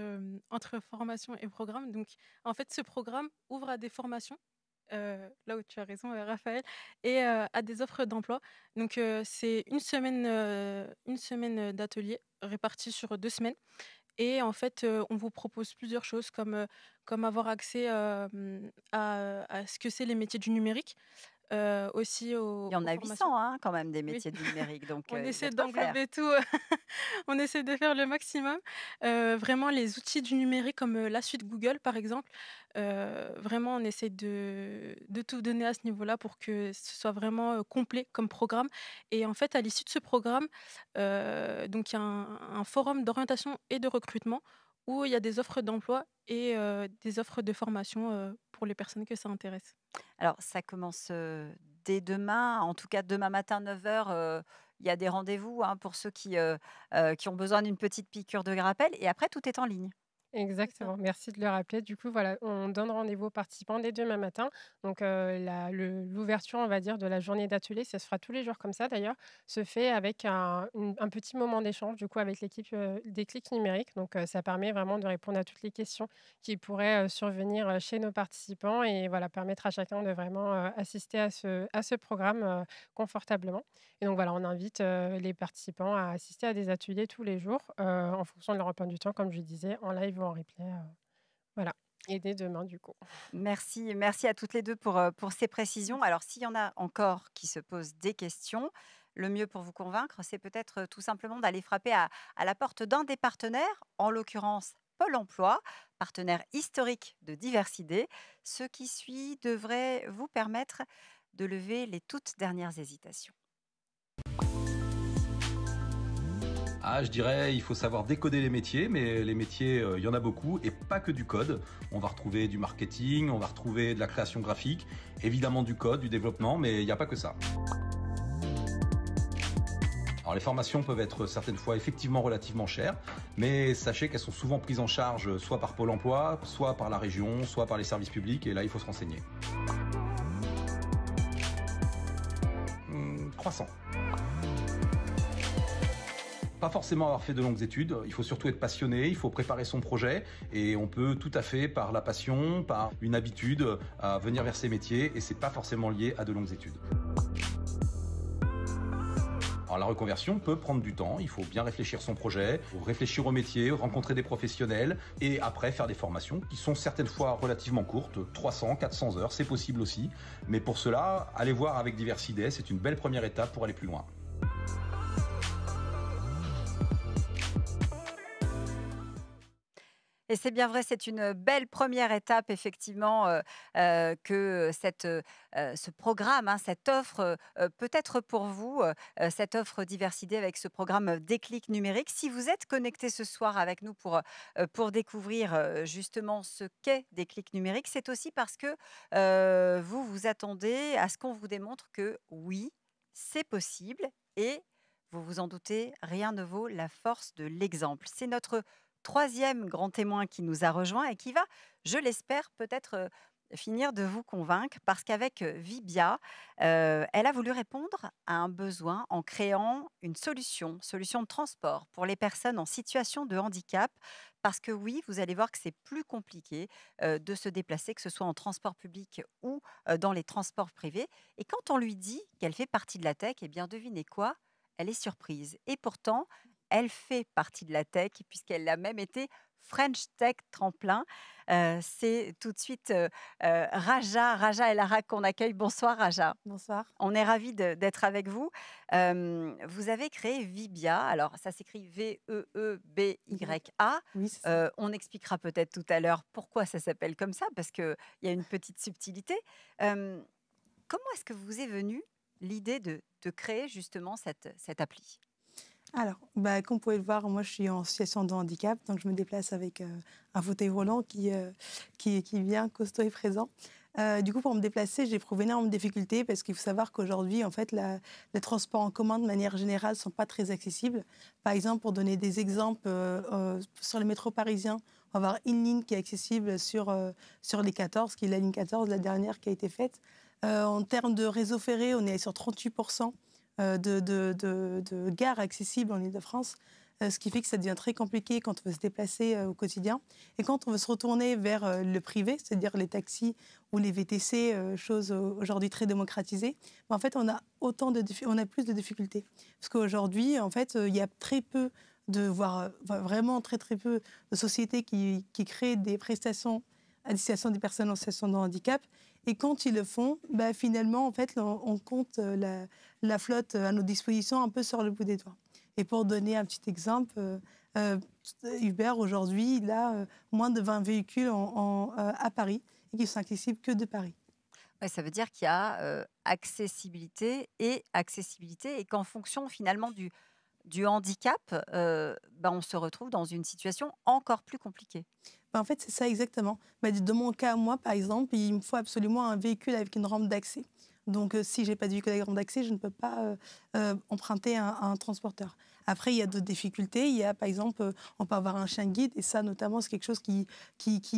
S8: formation et programme. Donc, en fait, ce programme ouvre à des formations, là où tu as raison, euh, Raphaël, et à des offres d'emploi. Donc, c'est une semaine, une semaine d'atelier répartie sur deux semaines. Et en fait, on vous propose plusieurs choses comme, comme avoir accès à, à, ce que c'est les métiers du numérique, euh, il y en a 800 hein,
S1: quand même des métiers du numérique.
S8: on essaie d'englober tout. on essaie de faire le maximum. vraiment, les outils du numérique comme la suite Google, par exemple, vraiment, on essaie de, tout donner à ce niveau-là pour que ce soit vraiment complet comme programme. Et en fait, à l'issue de ce programme, donc il y a un, un forum d'orientation et de recrutement où il y a des offres d'emploi et des offres de formation pour les personnes que ça intéresse
S1: Alors, ça commence dès demain, en tout cas demain matin 9h. il y a des rendez-vous hein, pour ceux qui, euh, qui ont besoin d'une petite piqûre de grappel. Et après, tout est en ligne. Exactement, merci de le rappeler. Du coup, voilà, on donne
S9: rendez-vous aux participants dès demain matin. Donc, l'ouverture, on va dire, de la journée d'atelier, ça se fera tous les jours comme ça d'ailleurs, se fait avec un, petit moment d'échange, du coup, avec l'équipe des clics numériques. Donc, ça permet vraiment de répondre à toutes les questions qui pourraient survenir chez nos participants et voilà, permettre à chacun de vraiment assister à ce, à ce programme confortablement. Et donc, voilà, on invite les participants à assister à des ateliers tous les jours en fonction de leur emploi du temps, comme je disais, en live en replay. Euh,
S1: voilà. Et demain, du coup. Merci, merci à toutes les deux pour, euh, pour ces précisions. Alors, s'il y en a encore qui se posent des questions, le mieux pour vous convaincre, c'est peut-être euh, tout simplement d'aller frapper à, à la porte d'un des partenaires, en l'occurrence Pôle Emploi, partenaire historique de Diversité. Ce qui suit devrait vous permettre de lever les toutes dernières hésitations.
S10: Ah, je dirais, il faut savoir décoder les métiers, mais les métiers, euh, il y en a beaucoup, et pas que du code. On va retrouver du marketing, on va retrouver de la création graphique, évidemment du code, du développement, mais il n'y a pas que ça. Alors les formations peuvent être certaines fois effectivement relativement chères, mais sachez qu'elles sont souvent prises en charge euh, soit par Pôle Emploi, soit par la région, soit par les services publics, et là il faut se renseigner. Hmm, croissant pas forcément avoir fait de longues études, il faut surtout être passionné, il faut préparer son projet et on peut tout à fait par la passion, par une habitude à euh, venir vers ces métiers et c'est pas forcément lié à de longues études. Alors la reconversion peut prendre du temps, il faut bien réfléchir son projet, réfléchir au métier, rencontrer des professionnels et après faire des formations qui sont certaines fois relativement courtes, 300, 400 heures, c'est possible aussi. Mais pour cela, allez voir avec idées, c'est une belle première étape pour aller plus loin.
S1: Et c'est bien vrai, c'est une belle première étape, effectivement, que cette, ce programme, hein, cette offre, peut-être pour vous, cette offre diversité avec ce programme Déclic numérique. Si vous êtes connecté ce soir avec nous pour, pour découvrir justement ce qu'est Déclic numérique, c'est aussi parce que vous vous attendez à ce qu'on vous démontre que oui, c'est possible et vous vous en doutez, rien ne vaut la force de l'exemple. C'est notre troisième grand témoin qui nous a rejoint et qui va, je l'espère, peut-être euh, finir de vous convaincre parce qu'avec euh, Vibia, euh, elle a voulu répondre à un besoin en créant une solution, solution de transport pour les personnes en situation de handicap. Parce que oui, vous allez voir que c'est plus compliqué de se déplacer, que ce soit en transport public ou dans les transports privés. Et quand on lui dit qu'elle fait partie de la tech, eh bien devinez quoi Elle est surprise. Et pourtant, elle fait partie de la tech puisqu'elle a même été French Tech Tremplin. Euh, c'est tout de suite euh, euh, Raja, Raja, Raja Elara qu'on accueille. Bonsoir Raja. Bonsoir. On est ravis d'être avec vous. vous avez créé Vibia. Alors ça s'écrit V-E-E-B-Y-A. on expliquera peut-être tout à l'heure pourquoi ça s'appelle comme ça, parce qu'il y a une petite subtilité. comment est-ce que vous est venue l'idée de, créer justement cette, cette appli
S11: alors, bah, comme vous pouvez le voir, moi je suis en situation de handicap, donc je me déplace avec euh, un fauteuil roulant euh, qui, qui, vient costaud et présent. Euh, du coup, pour me déplacer, j'ai énormément de difficultés parce qu'il faut savoir qu'aujourd'hui, en fait, les transports en commun, de manière générale, ne sont pas très accessibles. Par exemple, pour donner des exemples, sur les métro parisiens, on va avoir une ligne qui est accessible sur, sur les 14, qui est la ligne 14, la dernière qui a été faite. en termes de réseau ferré, on est sur 38 euh, de, de, gares accessibles en Ile-de-France, euh, ce qui fait que ça devient très compliqué quand on veut se déplacer euh, au quotidien. Et quand on veut se retourner vers le privé, c'est-à-dire les taxis ou les VTC, chose aujourd'hui très démocratisée, ben, en fait, on a, autant de, on a plus de difficultés. Parce qu'aujourd'hui, en fait, il y a très peu de, voire vraiment très très peu de sociétés qui, qui créent des prestations à destination des personnes en situation de handicap. Et quand ils le font, bah, finalement, en fait, on, compte euh, la, flotte euh, à nos dispositions un peu sur le bout des doigts. Et pour donner un petit exemple, euh, euh Uber, aujourd'hui, il a moins de 20 véhicules à Paris et qui sont accessibles que de Paris.
S1: ça veut dire qu'il y a accessibilité et accessibilité et qu'en fonction finalement du, handicap, bah, on se retrouve dans une situation encore plus compliquée.
S11: Bah, en fait, c'est ça exactement. Ben, de mon cas, moi, par exemple, il me faut absolument un véhicule avec une rampe d'accès. Donc, euh, si je n'ai pas de véhicule avec rampe d'accès, je ne peux pas euh, euh, emprunter un, transporteur. Après, il y a d'autres difficultés. Il y a, par exemple, on peut avoir un chien guide, et ça, notamment, c'est quelque chose qui,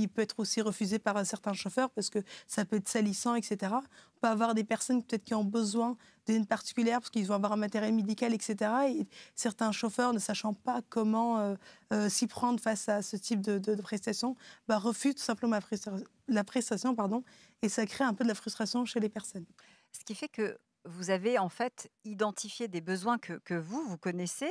S11: peut être aussi refusé par certains chauffeurs parce que ça peut être salissant, etc. On peut avoir des personnes peut-être qui ont besoin des particulière particulières parce qu'ils vont avoir un matériel médical, etc. Et certains chauffeurs, ne sachant pas comment euh, euh, s'y prendre face à ce type de, de, bah, refusent tout simplement la, prestation pardon,
S1: et ça crée un peu de la frustration chez les personnes. Ce qui fait que vous avez en fait identifié des besoins que, vous, vous connaissez,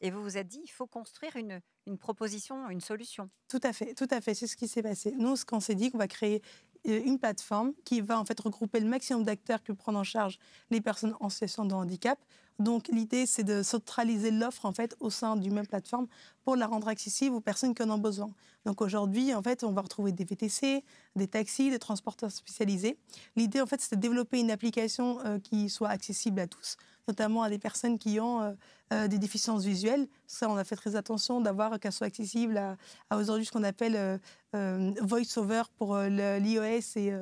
S1: et vous vous êtes dit, il faut construire une, une proposition, une solution. Tout à fait, tout à fait, c'est ce qui s'est passé. Nous, ce qu'on s'est dit, qu'on va créer
S11: euh, une plateforme qui va en fait regrouper le maximum d'acteurs que prennent en charge les personnes en situation de handicap. Donc l'idée, c'est de centraliser l'offre en fait au sein d'une même plateforme pour la rendre accessible aux personnes qui en ont besoin. Donc aujourd'hui, en fait, on va retrouver des VTC, des taxis, des transporteurs spécialisés. L'idée, en fait, c'est de développer une application euh, qui soit accessible à tous notamment à des personnes qui ont euh, euh, des déficiences visuelles. Ça, on a fait très attention d'avoir euh, qu'elles soient accessibles à, aujourd'hui ce qu'on appelle VoiceOver pour l'iOS et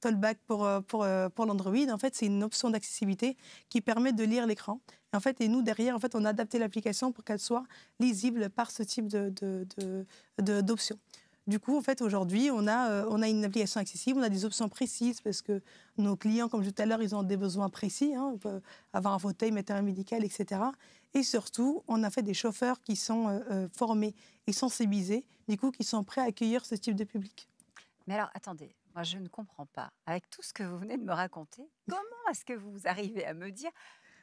S11: Tollback pour, pour, l'Android. En fait, c'est une option d'accessibilité qui permet de lire l'écran. En fait, et nous, derrière, en fait, on a adapté l'application pour qu'elle soit lisible par ce type d'option. Du coup, en fait, aujourd'hui, euh, on, a, une application accessible, on a des options précises parce que nos clients, comme je disais tout à l'heure, ils ont des besoins précis. Hein, euh, avoir un fauteuil, matériel médical, etc. Et surtout, on a fait des chauffeurs qui sont euh, formés et sensibilisés, du coup, qui sont prêts à accueillir ce type de public.
S1: Mais alors, attendez, moi, je ne comprends pas. Avec tout ce que vous venez de me raconter, comment est-ce que vous arrivez à me dire,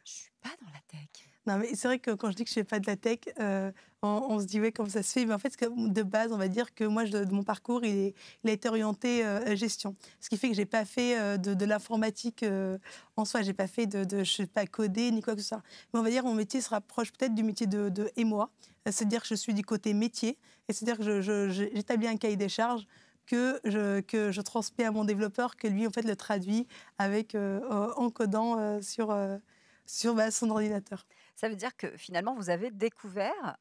S1: je suis pas
S11: dans la tech mais c'est vrai que quand je dis que je ne fais pas de la tech, euh, on, se dit, ouais, comment ça se fait Mais en fait, de base, on va dire que moi, je, mon parcours, il, est, a été orienté euh, gestion. Ce qui fait que je n'ai euh, pas fait de, l'informatique en soi. Je pas fait de, je sais pas, coder ni quoi que ce soit. Mais on va dire, mon métier se rapproche peut-être du métier de, et moi. C'est-à-dire que je suis du côté métier. Et c'est-à-dire que j'établis un cahier des charges que je, que je transmets à mon développeur, que lui, en fait, le traduit avec, en codant sur,
S1: sur bah, son ordinateur. Ça veut dire que finalement, vous avez découvert,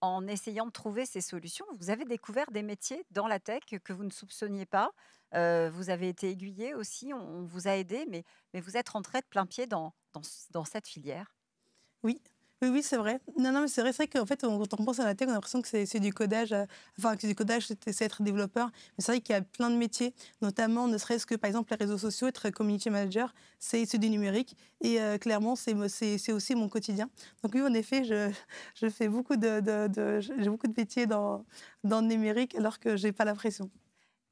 S1: en essayant de trouver ces solutions, vous avez découvert des métiers dans la tech que vous ne soupçonniez pas. vous avez été aiguillé aussi, on, vous a aidé, mais, mais vous êtes rentré de plein pied dans, dans, dans cette filière.
S11: Oui, oui, c'est vrai. Non, non, mais c'est vrai, qu'en fait, quand on pense à la tech, on a l'impression que c'est du codage, euh, enfin, que du codage, c'est être développeur. Mais c'est vrai qu'il y a plein de métiers, notamment, ne serait-ce que, par exemple, les réseaux sociaux, être community manager, c'est du numérique. Et euh, clairement, c'est aussi mon quotidien. Donc, oui, en effet, je, je fais beaucoup de, de j'ai beaucoup de métiers dans, dans le numérique alors que j'ai pas l'impression.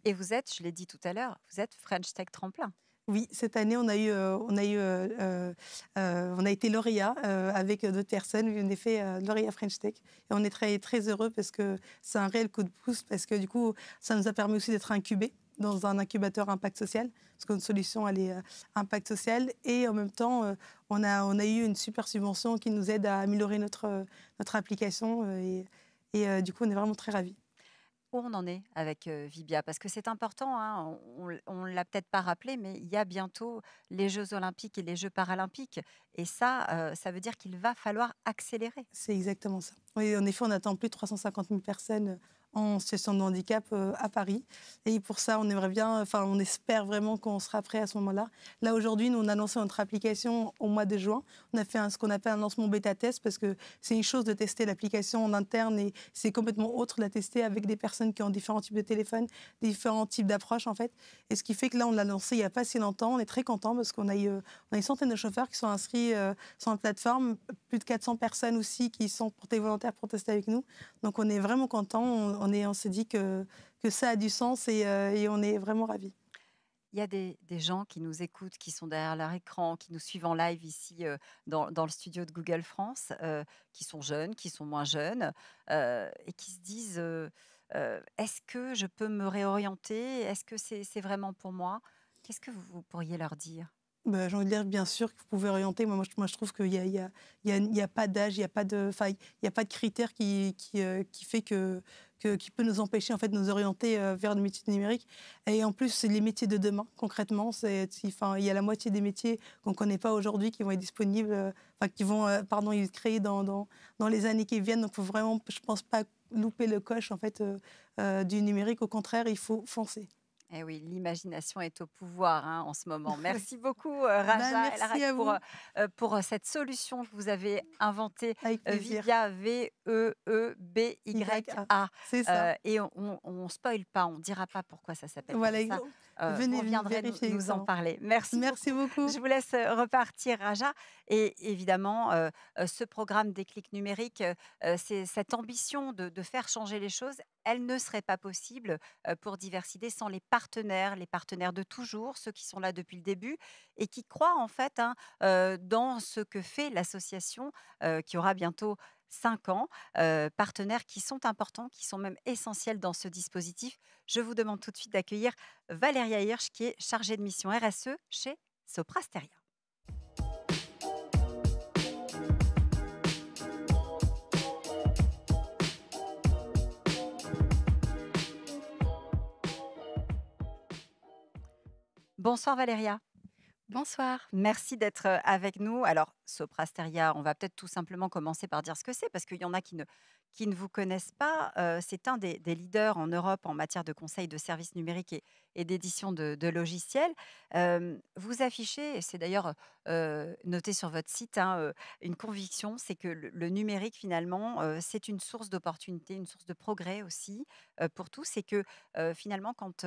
S11: Et vous êtes, je l'ai dit tout
S1: à l'heure, vous êtes French Tech Tremplin.
S11: Oui, cette année, on a, eu, euh, on a, eu, euh, euh, on a été lauréat avec d'autres personnes, en effet, lauréat French Tech. Et on est très, très heureux parce que c'est un réel coup de pouce, parce que du coup, ça nous a permis aussi d'être incubés dans un incubateur impact social, parce qu'une solution, elle est impact social. Et en même temps, on, a, on a eu une super subvention qui nous aide à améliorer notre, notre application. et, et du coup, on est vraiment très ravis
S1: on en est avec Vibia Parce que c'est important, hein, on l'a peut-être pas rappelé, mais il y a bientôt les Jeux olympiques et les Jeux paralympiques. Et ça, ça veut dire qu'il va falloir accélérer. C'est exactement ça.
S11: Oui, en effet, on attend plus de 350 000 personnes en situation de handicap euh, à Paris. Et pour ça, on aimerait bien, enfin, on espère vraiment qu'on sera prêt à ce moment-là. Là, aujourd'hui, nous, on a lancé notre application au mois de juin. On a fait ce qu'on appelle un lancement bêta-test parce que c'est une chose de tester l'application en interne et c'est complètement autre de la tester avec des personnes qui ont différents types de téléphones, différents types d'approches, en fait. Et ce qui fait que là, on l'a lancé il n'y a pas si longtemps. On est très content parce qu'on a, eu, une centaine de chauffeurs qui sont inscrits euh, sur la plateforme, plus de 400 personnes aussi qui sont portées volontaires pour tester avec nous. Donc, on est vraiment content on, se dit que, que ça a du sens et, euh, on est vraiment ravis.
S1: Il y a des, gens qui nous écoutent, qui sont derrière leur écran, qui nous suivent en live ici euh, dans, le studio de Google France, euh, qui sont jeunes, qui sont moins jeunes, et qui se disent, est-ce que je peux me réorienter Est-ce que c'est vraiment pour moi Qu'est-ce que vous, pourriez leur dire
S11: ben, J'ai envie de dire, bien sûr, que vous pouvez orienter. Moi, moi, je, trouve qu'il n'y a, pas d'âge, il n'y a, pas de, a pas de critère qui, qui, qui fait que qui peut nous empêcher en fait, de nous orienter euh, vers le métier numérique. Et en plus, les métiers de demain, concrètement. enfin, il y a la moitié des métiers qu'on ne connaît pas aujourd'hui qui vont être disponibles, euh, enfin, qui vont euh, pardon, être créés dans, dans, les années qui viennent. Donc, il faut vraiment, je pense, pas louper le coche en fait, du numérique. Au contraire, il faut foncer.
S1: Eh oui, l'imagination est au pouvoir hein, en ce moment. Merci beaucoup, Raja pour, cette solution que vous avez inventée euh, via V-E-E-B-Y-A. C'est ça. Euh, et on ne spoil pas, on ne dira pas pourquoi ça s'appelle. Voilà, comme euh, venez, vous nous, en parler. Merci. Merci beaucoup. Je vous laisse euh, repartir, Raja. Et évidemment, euh, ce programme des clics numériques, cette ambition de, faire changer les choses. Elle ne serait pas possible pour Diversité sans les partenaires, les partenaires de toujours, ceux qui sont là depuis le début et qui croient en fait hein, dans ce que fait l'association qui aura bientôt cinq ans, partenaires qui sont importants, qui sont même essentiels dans ce dispositif. Je vous demande tout de suite d'accueillir Valéria Hirsch, qui est chargée de mission RSE chez Soprasteria. Bonsoir Valéria. Bonsoir. Merci d'être avec nous. Alors, Soprasteria, on va peut-être tout simplement commencer par dire ce que c'est, parce qu'il y en a qui ne, qui ne vous connaissent pas. Euh, c'est un des, leaders en Europe en matière de conseil de services numériques et, et d'édition de, logiciels. Euh, vous affichez, et c'est d'ailleurs euh, noté sur votre site, hein, une conviction, c'est que le, numérique, finalement, c'est une source d'opportunité, une source de progrès aussi pour tous. C'est que finalement, quand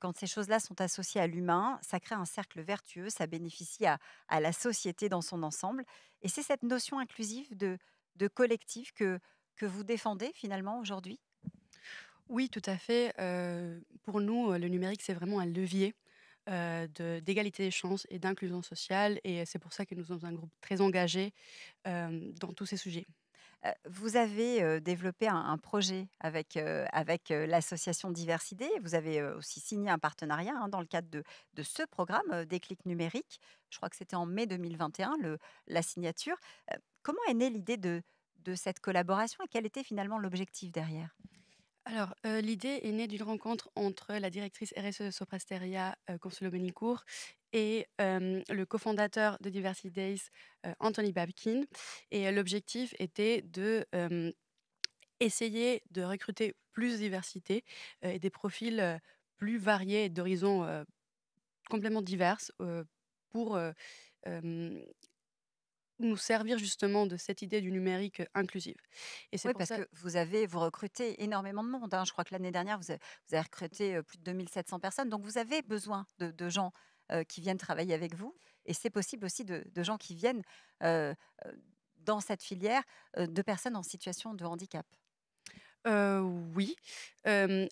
S1: quand ces choses-là sont associées à l'humain, ça crée un cercle vertueux, ça bénéficie à, à la société dans son ensemble et c'est cette notion inclusive de, collectif que, que vous défendez finalement aujourd'hui Oui, tout à fait. Euh, pour nous, euh, le numérique, c'est vraiment
S12: un levier euh, d'égalité des chances et d'inclusion sociale. Et c'est pour ça que nous sommes un
S1: groupe très engagé dans tous ces sujets vous avez développé un, projet avec, avec l'association Diversité. Vous avez aussi signé un partenariat hein, dans le cadre de, ce programme Déclic numérique. Je crois que c'était en mai 2021, la signature. comment est née l'idée de, cette collaboration et quel était finalement l'objectif derrière alors, l'idée est née d'une rencontre entre la directrice RSE
S12: Soprasteria, euh, et le cofondateur de Diversity Days, Anthony Babkin. Et l'objectif était de essayer de recruter plus de diversité et des profils plus variés et d'horizons complètement divers pour
S1: nous servir justement de cette idée du numérique inclusive. Et oui, parce que vous avez, vous recrutez énormément de monde. Hein. Je crois que l'année dernière, vous avez, recruté plus de 2700 personnes. Donc vous avez besoin de, de gens euh, qui viennent travailler avec vous. Et c'est possible aussi de, gens qui viennent euh, euh, dans cette filière, de personnes en situation de handicap.
S12: oui.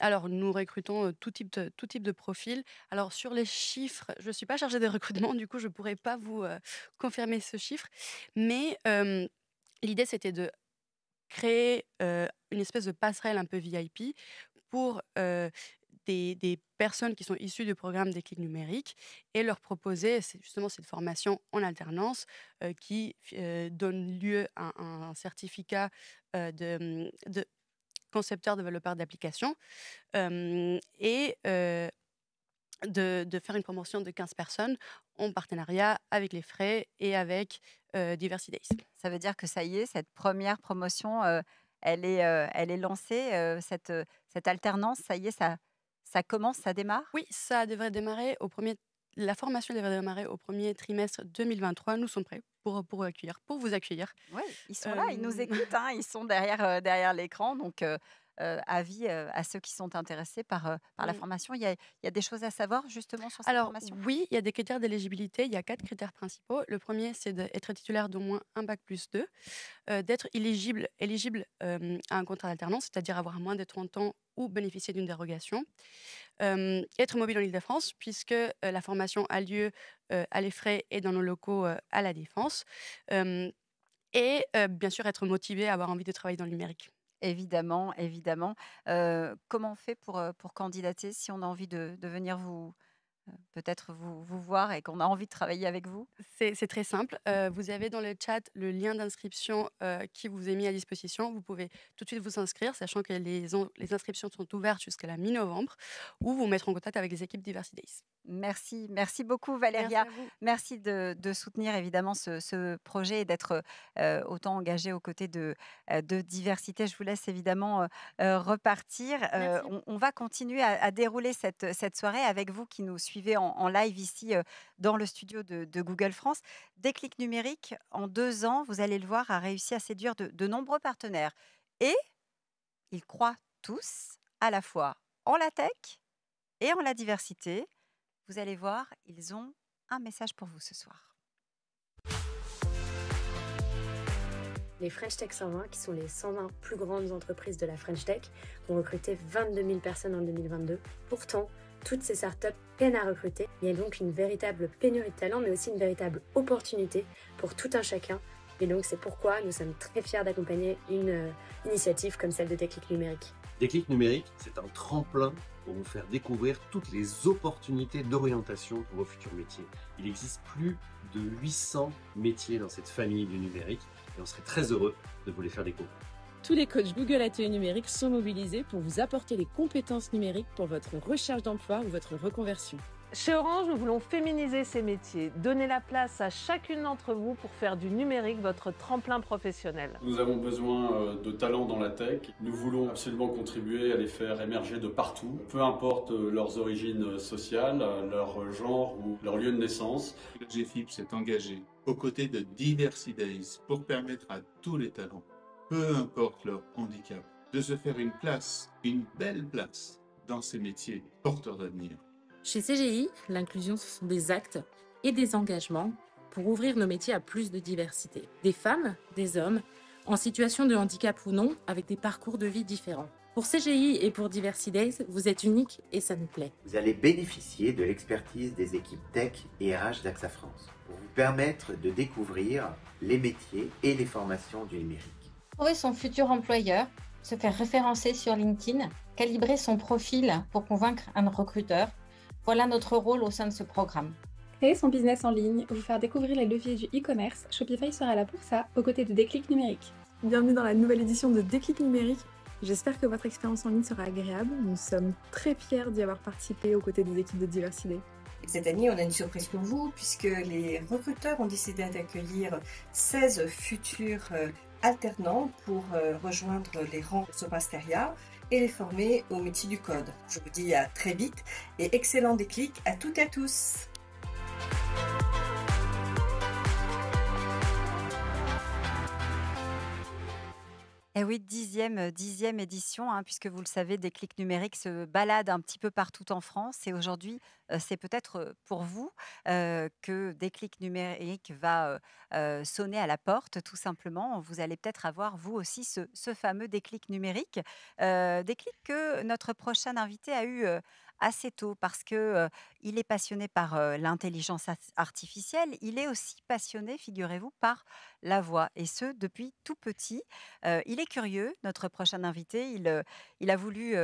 S12: alors, nous recrutons tout type, de, tout type de profil. Alors, sur les chiffres, je ne suis pas chargée des recrutements, du coup, je ne pourrais pas vous confirmer ce chiffre. Mais l'idée, c'était de créer une espèce de passerelle un peu VIP pour des, personnes qui sont issues du programme des clics numériques et leur proposer justement cette formation en alternance euh, qui euh, donne lieu à, un, certificat euh, de, de, concepteur développeur d'application et de, faire une promotion de 15 personnes en partenariat avec les frais et avec
S1: Diversity Days. Ça veut dire que ça y est, cette première promotion elle est, lancée, cette, cette alternance, ça y est, ça, ça commence, ça démarre Oui, ça
S12: devrait démarrer au premier. La formation devrait démarrer au premier trimestre 2023. Nous sommes prêts
S1: pour, pour accueillir, pour vous accueillir. Oui, ils sont euh, là, ils nous écoutent, hein, ils sont derrière, euh, derrière l'écran. Donc, euh, avis à ceux qui sont intéressés par, par la mmh. formation. Il y, a, des choses à savoir justement sur cette Alors, formation Oui, il y a des critères d'éligibilité. Il y a quatre critères principaux. Le premier, c'est d'être
S12: titulaire d'au moins un bac plus 2, d'être éligible, éligible à un contrat d'alternance, c'est-à-dire avoir moins de 30 ans ou bénéficier d'une dérogation. être mobile en Ile-de-France, puisque la formation a lieu à à frais et dans nos locaux à la Défense.
S1: et bien sûr, être motivé, avoir envie de travailler dans le numérique évidemment, évidemment. Euh, comment on fait pour, euh, pour candidater si on a envie de, venir vous, euh, peut-être vous, voir et qu'on a envie de travailler avec vous C'est très simple. vous
S12: avez dans le chat le lien d'inscription qui vous est mis à disposition. Vous pouvez tout de suite vous inscrire, sachant que les, les inscriptions sont ouvertes jusqu'à la mi-novembre, ou vous mettre en contact avec les équipes Diversity
S1: Days. Merci, merci beaucoup Valéria. Merci, de, soutenir évidemment ce, projet et d'être euh, autant engagée aux côtés euh, de, diversité. Je vous laisse évidemment euh, repartir. on, va continuer à, dérouler cette, soirée avec vous qui nous suivez en, live ici dans le studio de, de, Google France. Déclic numérique, en deux ans, vous allez le voir, a réussi à séduire de nombreux partenaires. Et ils croient tous à la fois en la tech et en la diversité vous allez voir, ils ont un message pour vous ce soir. Les French Tech 120, qui sont les 120 plus grandes entreprises de
S6: la French Tech, ont recruté 22 000 personnes en 2022. Pourtant, toutes ces startups peinent à recruter. Il y a donc une véritable pénurie de talents, mais aussi une véritable opportunité pour tout un chacun. Et donc, c'est pourquoi nous sommes très fiers d'accompagner une euh, initiative comme celle de
S13: Déclic Numérique.
S14: Déclic Numérique, c'est un tremplin pour vous faire découvrir toutes les opportunités
S10: d'orientation pour vos futurs métiers. Il existe plus de 800 métiers dans cette famille du numérique et on serait très heureux de vous les faire découvrir.
S2: Tous les coachs Google Atelier Numérique sont mobilisés pour vous apporter les compétences numériques pour votre recherche d'emploi ou votre reconversion. Chez Orange, nous voulons féminiser ces métiers, donner la place à chacune d'entre vous pour faire du numérique votre tremplin professionnel.
S14: Nous avons besoin euh, de talents dans la tech. Nous voulons absolument contribuer à les faire émerger de partout, peu importe euh, leurs origines euh, sociales, leur genre ou leur lieu de naissance. Le GFIP s'est engagé aux côtés de Days pour permettre à tous les talents, peu importe leur handicap, de se faire une place, une belle place dans ces métiers porteurs d'avenir.
S9: Chez CGI, l'inclusion, ce sont des actes et des engagements pour ouvrir nos métiers à plus de diversité. Des femmes, des hommes, en situation de handicap ou non, avec des parcours de vie différents. Pour CGI et pour Diversity vous êtes unique et ça nous plaît.
S4: Vous allez bénéficier de l'expertise des équipes tech et RH d'AXA France pour vous permettre de découvrir les métiers et les formations du numérique.
S6: Trouver son futur employeur, se faire référencer sur LinkedIn, calibrer son profil pour convaincre un recruteur, voilà
S1: notre rôle au sein de ce programme. Créer son business en ligne, vous faire découvrir les leviers du e-commerce, Shopify sera là pour ça, aux côtés de Déclic Numérique. Bienvenue dans la nouvelle édition de Déclic Numérique.
S8: J'espère que votre expérience en ligne sera agréable. Nous sommes très fiers d'y avoir participé aux côtés des équipes de
S1: Diversité. Cette année, on a une surprise pour vous puisque les recruteurs ont décidé d'accueillir 16 futurs euh, alternants pour euh, rejoindre les rangs de et les former au métier du code. Je vous dis à très vite et excellent déclic à toutes et à tous. Eh oui, dixième, euh, édition, hein, puisque vous le savez, clics numériques se balade un petit peu partout en France. Et aujourd'hui, euh, c'est peut-être euh, pour vous que Déclic numérique va sonner à la porte, tout simplement. Vous allez peut-être avoir, vous aussi, ce, ce fameux déclic numérique. déclic que notre prochaine invité a eu assez tôt parce que il est passionné par l'intelligence artificielle. Il est aussi passionné, figurez-vous, par la voix et ce depuis tout petit. il est curieux. Notre prochain invité, il a voulu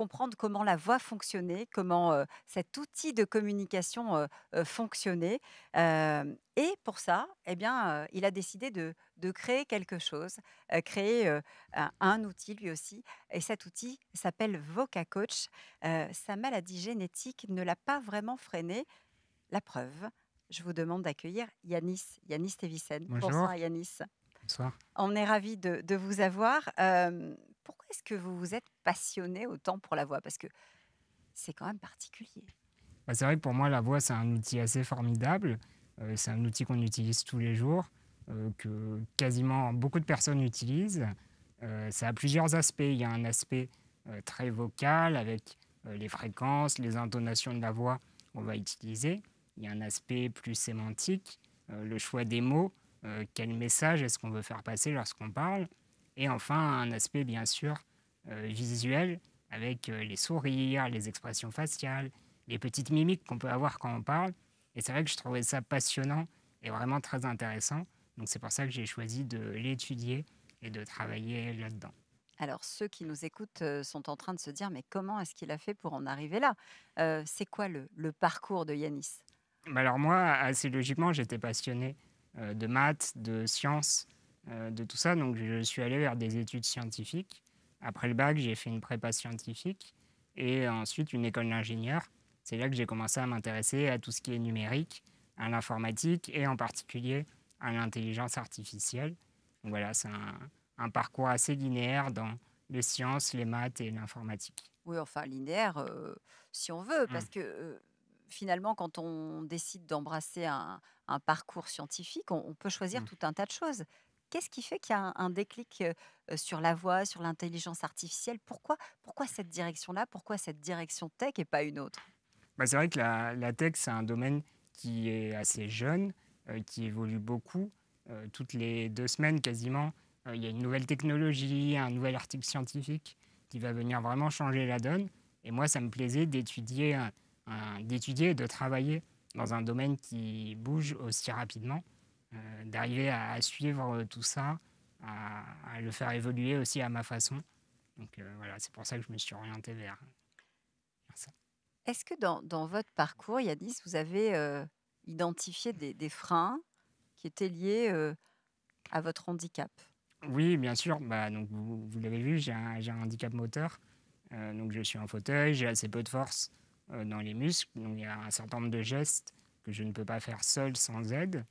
S1: comprendre comment la voix fonctionnait, comment cet outil de communication fonctionnait. et pour ça, eh bien, il a décidé de, créer quelque chose, créer un outil lui aussi. Et cet outil s'appelle VocaCoach. sa maladie génétique ne l'a pas vraiment freiné. La preuve, je vous demande d'accueillir Yanis, Yanis Tevisen. Bonjour. Bonsoir Yanis. Bonsoir. On est ravis de, vous avoir pourquoi est-ce que vous vous êtes passionné autant pour la voix Parce que c'est quand même particulier.
S13: Bah, c'est vrai que pour moi, la voix, c'est un outil assez formidable. Euh, c'est un outil qu'on utilise tous les jours, euh, que quasiment beaucoup de personnes utilisent. Euh, ça a plusieurs aspects. Il y a un aspect très vocal avec les fréquences, les intonations de la voix qu'on va utiliser. Il y a un aspect plus sémantique, le choix des mots, quel message est-ce qu'on veut faire passer lorsqu'on parle. Et enfin, un aspect bien sûr euh, visuel avec euh, les sourires, les expressions faciales, les petites mimiques qu'on peut avoir quand on parle. Et c'est vrai que je trouvais ça passionnant et vraiment très intéressant. Donc c'est pour ça que j'ai choisi de l'étudier et de travailler là-dedans.
S1: Alors ceux qui nous écoutent euh, sont en train de se dire mais comment est-ce qu'il a fait pour en arriver là C'est quoi le, parcours de Yanis
S13: bah, Alors moi, assez logiquement, j'étais passionné de maths, de sciences, euh, de tout ça. Donc, je suis allé vers des études scientifiques. Après le bac, j'ai fait une prépa scientifique et ensuite une école d'ingénieur. C'est là que j'ai commencé à m'intéresser à tout ce qui est numérique, à l'informatique et en particulier à l'intelligence artificielle. voilà, c'est un, parcours assez linéaire dans les sciences, les maths et l'informatique.
S1: Oui, enfin linéaire euh, si on veut, parce mm. que euh, finalement, quand on décide d'embrasser un, parcours scientifique, on, peut choisir mm. tout un tas de choses. Qu'est-ce qui fait qu'il y a un, déclic sur la voix, sur l'intelligence artificielle pourquoi, pourquoi cette direction-là Pourquoi cette direction tech et pas une autre
S13: bah, C'est vrai que la, tech, c'est un domaine qui est assez jeune, qui évolue beaucoup. toutes les deux semaines quasiment, il y a une nouvelle technologie, un nouvel article scientifique qui va venir vraiment changer la donne. Et moi, ça me plaisait d'étudier, d'étudier et de travailler dans un domaine qui bouge aussi rapidement. Euh, d'arriver à, suivre euh, tout ça, à, le faire évoluer aussi à ma façon. Donc euh, voilà, c'est pour ça que je me suis orienté vers, ça.
S1: Est-ce que dans, votre parcours, Yanis, vous avez identifié des, freins qui étaient liés
S13: à votre handicap oui, bien sûr. Bah, donc, vous, l'avez vu, j'ai un, handicap moteur. donc, je suis en fauteuil, j'ai assez peu de force dans les muscles. Donc, il y a un certain nombre de gestes que je ne peux pas faire seul sans aide.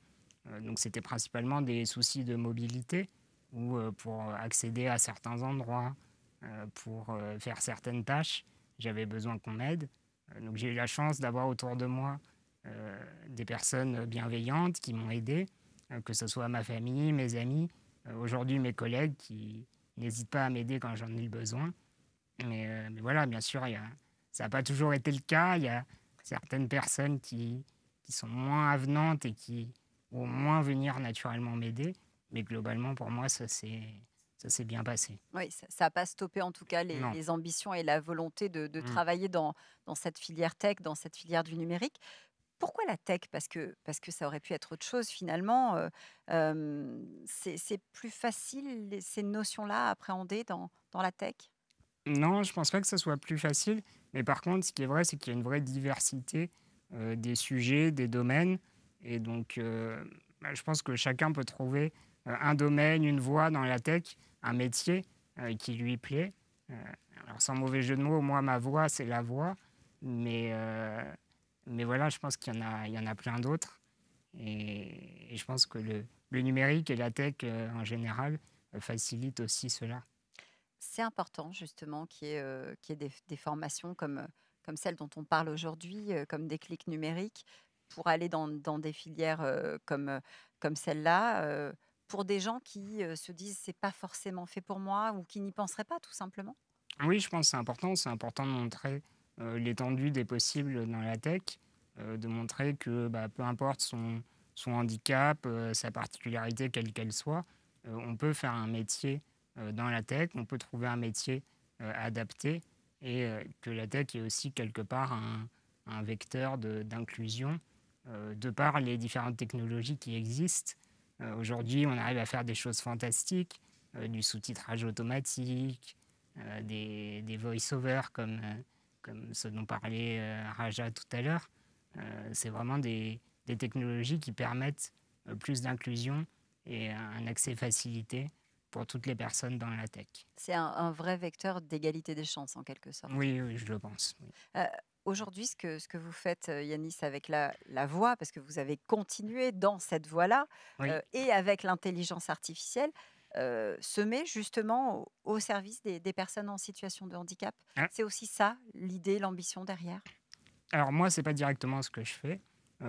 S13: Euh, donc c'était principalement des soucis de mobilité ou euh, pour accéder à certains endroits, euh, pour faire certaines tâches, j'avais besoin qu'on m'aide. donc j'ai eu la chance d'avoir autour de moi des personnes bienveillantes qui m'ont aidé, que ce soit ma famille, mes amis, aujourd'hui mes collègues qui n'hésitent pas à m'aider quand j'en ai besoin. Mais, voilà, bien sûr, ça n'a pas toujours été le cas. Il y a certaines personnes qui sont moins avenantes et qui, au moins venir naturellement m'aider. Mais globalement, pour moi, ça c'est ça s'est bien passé.
S1: Oui, ça n'a pas stoppé en tout cas les, ambitions et la volonté de, mm. travailler dans, dans, cette filière tech, dans cette filière du numérique. Pourquoi la tech parce que, parce que ça aurait pu être autre chose finalement. Euh, euh, c'est plus facile ces notions-là à appréhender dans, dans la tech
S13: Non, je ne pense pas que ce soit plus facile. Mais par contre, ce qui est vrai, c'est qu'il y a une vraie diversité euh, des sujets, des domaines. Et donc, euh, bah, je pense que chacun peut trouver euh, un domaine, une voie dans la tech, un métier euh, qui lui plaît. alors, sans mauvais jeu de mots, moi, ma voix, c'est la voix. Mais, mais voilà, je pense qu'il y, en a, il y en a plein d'autres. Et, je pense que le, numérique et la tech en général facilitent aussi cela.
S1: C'est important, justement, qu'il y ait, des, formations comme, comme celle dont on parle aujourd'hui, comme des clics numériques, pour aller dans, des filières comme, comme celle-là, pour des gens qui se disent c'est pas forcément fait pour moi ou qui n'y penseraient pas tout simplement
S13: Oui, je pense que c'est important. C'est important de montrer l'étendue des possibles dans la tech, de montrer que bah, peu importe son, son handicap, sa particularité, quelle qu'elle soit, on peut faire un métier dans la tech, on peut trouver un métier adapté et que la tech est aussi quelque part un vecteur d'inclusion euh, de par les différentes technologies qui existent. Euh, aujourd'hui, on arrive à faire des choses fantastiques, euh, du sous-titrage automatique, des, des voice-overs comme, comme ceux dont parlait Raja tout à l'heure. C'est vraiment des, technologies qui permettent plus d'inclusion et un accès facilité pour toutes les personnes dans la tech.
S1: C'est un, vrai vecteur d'égalité des chances en quelque sorte.
S13: Oui, je le pense
S1: aujourd'hui, ce que, ce que vous faites, euh, Yanis, avec la, voix, parce que vous avez continué dans cette voie-là, euh, et avec l'intelligence artificielle, euh, se met justement au, service des, personnes en situation de handicap. Ah. C'est aussi ça, l'idée, l'ambition derrière
S13: Alors moi, ce n'est pas directement ce que je fais.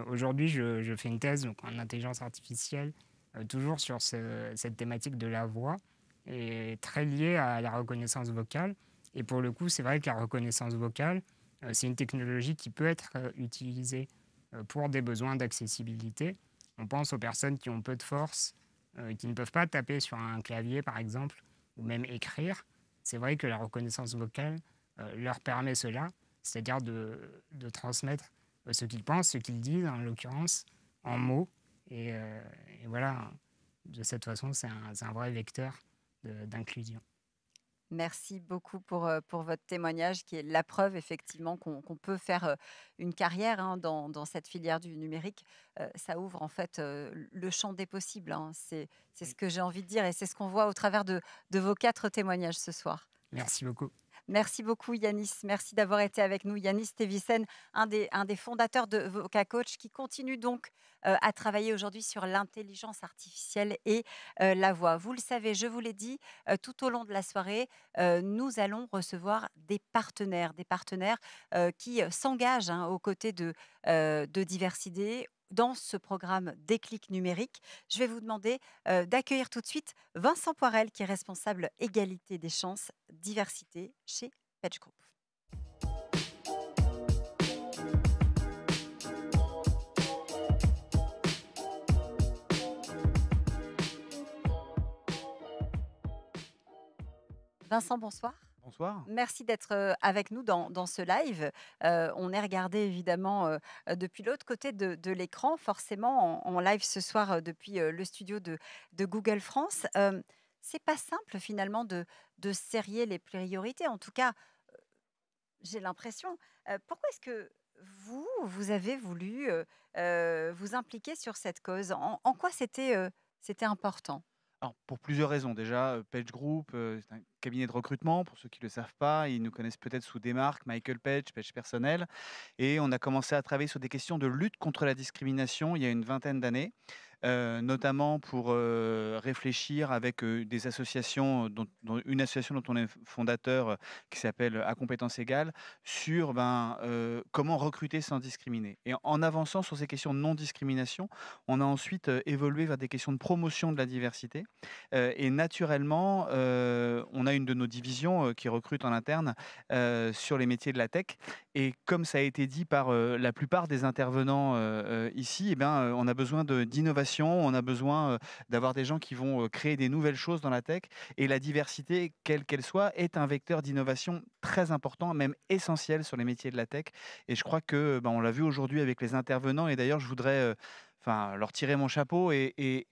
S13: aujourd'hui, je, fais une thèse donc, en intelligence artificielle, toujours sur cette thématique de la voix, et très liée à la reconnaissance vocale. Et pour le coup, c'est vrai que la reconnaissance vocale, euh, c'est une technologie qui peut être euh, utilisée euh, pour des besoins d'accessibilité. On pense aux personnes qui ont peu de force, qui ne peuvent pas taper sur un clavier, par exemple, ou même écrire. C'est vrai que la reconnaissance vocale leur permet cela, c'est-à-dire de, transmettre ce qu'ils pensent, ce qu'ils disent, en l'occurrence, en mots. Et, voilà, de cette façon, c'est un vrai vecteur d'inclusion.
S1: Merci beaucoup pour, pour votre témoignage qui est la preuve effectivement qu'on peut faire une carrière hein, dans, dans, cette filière du numérique. ça ouvre en fait le champ des possibles. Hein. C'est ce que j'ai envie de dire et c'est ce qu'on voit au travers de, de vos quatre témoignages ce soir. Merci beaucoup. Merci beaucoup Yanis, merci d'avoir été avec nous. Yanis Tevisen, un des, fondateurs de Voca Coach, qui continue donc euh, à travailler aujourd'hui sur l'intelligence artificielle et euh, la voix. Vous le savez, je vous l'ai dit, euh, tout au long de la soirée, nous allons recevoir des partenaires, des partenaires qui s'engagent hein, aux côtés de, de Diversité, dans ce programme Déclic numérique. Je vais vous demander d'accueillir tout de suite Vincent Poirel, qui est responsable égalité des chances, diversité chez Page Group. Vincent, bonsoir. Bonsoir. Merci d'être euh, avec nous dans, ce live. Euh, on est regardé évidemment euh, depuis l'autre côté de, l'écran, forcément en, live ce soir depuis le studio de, Google France. Euh, c'est pas simple finalement de, de serrer les priorités. En tout cas, j'ai l'impression. pourquoi est-ce que vous, vous avez voulu vous impliquer sur cette cause en quoi c'était important
S14: pour plusieurs raisons. Déjà, euh, Page Group, euh, c'est un cabinet de recrutement. Pour ceux qui ne le savent pas, ils nous connaissent peut-être sous des marques, Michael Page, Page Personnel. Et on a commencé à travailler sur des questions de lutte contre la discrimination il y a une vingtaine d'années notamment pour réfléchir avec des associations, dont, une association dont on est fondateur qui s'appelle À Compétences Égales, sur ben, comment recruter sans discriminer. Et en avançant sur ces questions de non-discrimination, on a ensuite évolué vers des questions de promotion de la diversité. et naturellement, on a une de nos divisions qui recrute en interne sur les métiers de la tech. Et comme ça a été dit par la plupart des intervenants ici, et eh ben, on a besoin d'innovation on a besoin d'avoir des gens qui vont créer des nouvelles choses dans la tech. Et la diversité, quelle qu'elle soit, est un vecteur d'innovation très important, même essentiel sur les métiers de la tech. Et je crois que, bah, on l'a vu aujourd'hui avec les intervenants. Et d'ailleurs, je voudrais enfin, leur tirer mon chapeau. Et,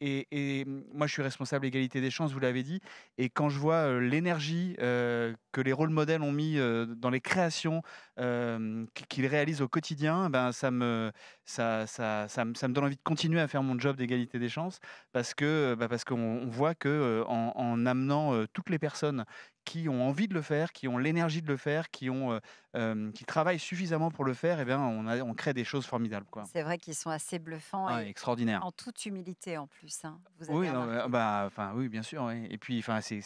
S14: moi, je suis responsable égalité des chances, vous l'avez dit. Et quand je vois l'énergie que les rôles modèles ont mis dans les créations qu'ils réalisent au quotidien, ben, ça, me, ça, me, donne envie de continuer à faire mon job d'égalité des chances parce que bah, parce qu'on voit que en amenant toutes les personnes qui ont envie de le faire, qui ont l'énergie de le faire, qui, ont, euh, euh, qui travaillent suffisamment pour le faire, et eh bien, on, on, crée des choses formidables.
S1: C'est vrai qu'ils sont assez bluffants ah, et En toute humilité en plus. Hein. oui,
S14: ah, bah, enfin, oui, bien sûr. Et puis, enfin, c'est,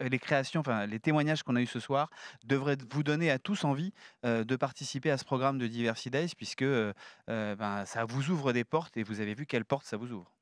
S14: les créations, enfin, les témoignages qu'on a eus ce soir devraient vous donner à tous envie euh, de participer à ce programme de Diversity Days, puisque ben, ça vous ouvre des portes et vous avez vu quelles portes ça vous ouvre.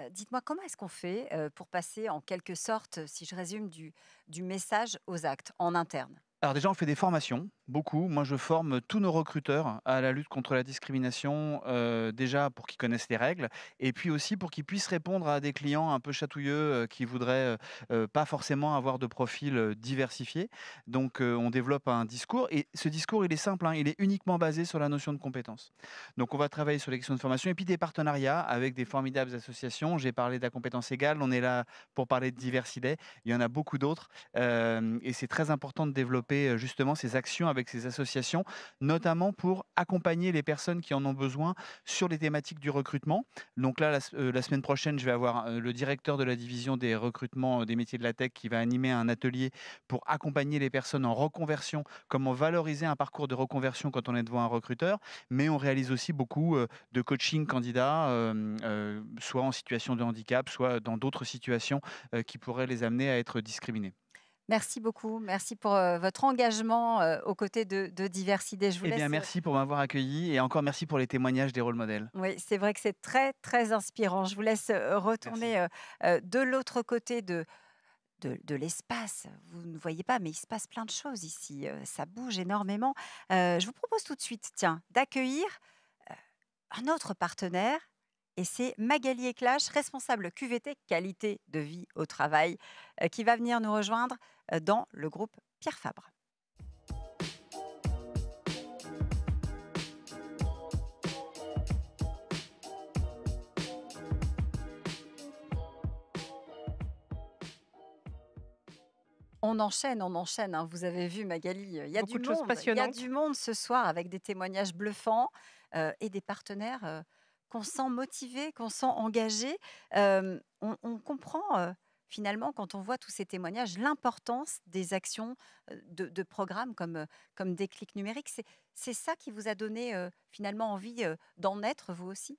S1: Euh, dites-moi, comment est-ce qu'on fait euh, pour passer en quelque sorte, si je résume, du message aux actes en interne
S14: alors déjà, on fait des formations, beaucoup. Moi, je forme tous nos recruteurs à la lutte contre la discrimination, euh, déjà pour qu'ils connaissent les règles, et puis aussi pour qu'ils puissent répondre à des clients un peu chatouilleux euh, qui voudraient euh, pas forcément avoir de profil diversifié. Donc, on développe un discours, et ce discours, il est simple, hein. il est uniquement basé sur la notion de compétence. Donc, on va travailler sur les questions de formation, et puis des partenariats avec des formidables associations. J'ai parlé de la compétence égale, on est là pour parler de diversité, il y en a beaucoup d'autres, et c'est très important de développer euh, justement ces actions avec ces associations, notamment pour accompagner les personnes qui en ont besoin sur les thématiques du recrutement. Donc là, la, euh, semaine prochaine, je vais avoir euh, le directeur de la division des recrutements des métiers de la tech qui va animer un atelier pour accompagner les personnes en reconversion, comment valoriser un parcours de reconversion quand on est devant un recruteur, mais on réalise aussi beaucoup de coaching candidats, soit en situation de handicap, soit dans d'autres situations qui pourraient les amener à être discriminés.
S1: Merci beaucoup. Merci pour euh, votre engagement euh, aux côtés de, de Diversité. Je vous eh bien, euh, merci
S14: pour m'avoir accueilli et encore merci pour les témoignages des rôles modèles.
S1: Oui, c'est vrai que c'est très, très inspirant. Je vous laisse retourner de l'autre côté de, de, l'espace. Vous ne voyez pas, mais il se passe plein de choses ici. ça bouge énormément. je vous propose tout de suite, tiens, d'accueillir un autre partenaire. Et c'est Magali Eclache, responsable QVT qualité de vie au travail, qui va venir nous rejoindre dans le groupe Pierre Fabre. On enchaîne, on enchaîne. Hein. Vous avez vu, Magali, il y a du monde. Il y a du monde ce soir avec des témoignages bluffants euh, et des partenaires euh, qu'on sent motivés, qu'on sent engagés. Euh, on, comprend finalement, quand on voit tous ces témoignages, l'importance des actions de, programmes comme, comme Déclic numérique, c'est ça qui vous a donné finalement envie d'en être vous aussi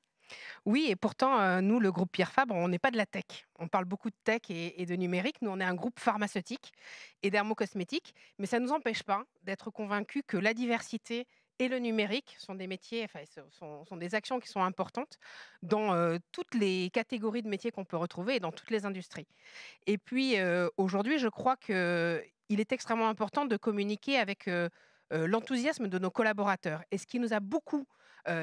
S15: oui, et pourtant, nous, le groupe Pierre Fabre, on n'est pas de la tech. On parle beaucoup de tech et, et de numérique. Nous, on est un groupe pharmaceutique et dermocosmétique, mais ça ne nous empêche pas d'être convaincus que la diversité et le numérique sont des métiers, enfin, sont, des actions qui sont importantes dans toutes les catégories de métiers qu'on peut retrouver et dans toutes les industries. Et puis aujourd'hui, je crois qu'il est extrêmement important de communiquer avec l'enthousiasme de nos collaborateurs. Et ce qui nous a beaucoup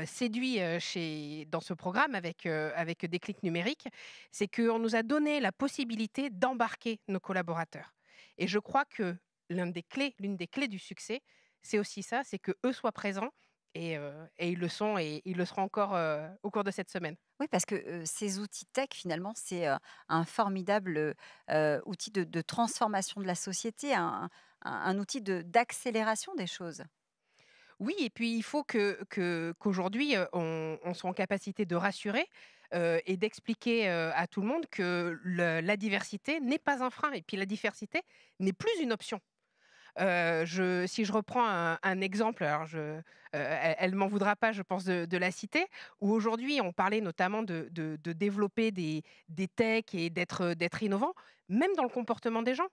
S15: séduit chez, dans ce programme avec, des avec Déclic Numérique, c'est qu'on nous a donné la possibilité d'embarquer nos collaborateurs. Et je crois que des l'une des clés du succès, c'est aussi ça, c'est que eux soient présents et, euh, ils le sont et ils le
S1: seront encore euh, au cours de cette semaine. Oui, parce que euh, ces outils tech, finalement, c'est un formidable outil de, transformation de la société, un, un, outil d'accélération des choses. Oui, et puis il
S15: faut qu'aujourd'hui, que, qu'aujourd'hui on, soit en capacité de rassurer et d'expliquer à tout le monde que la diversité n'est pas un frein et puis la diversité n'est plus une option si je reprends un, exemple, elle ne m'en voudra pas, je pense, de, la citer, où aujourd'hui on parlait notamment de, développer des, techs et d'être, d'être innovant, même dans le comportement des gens.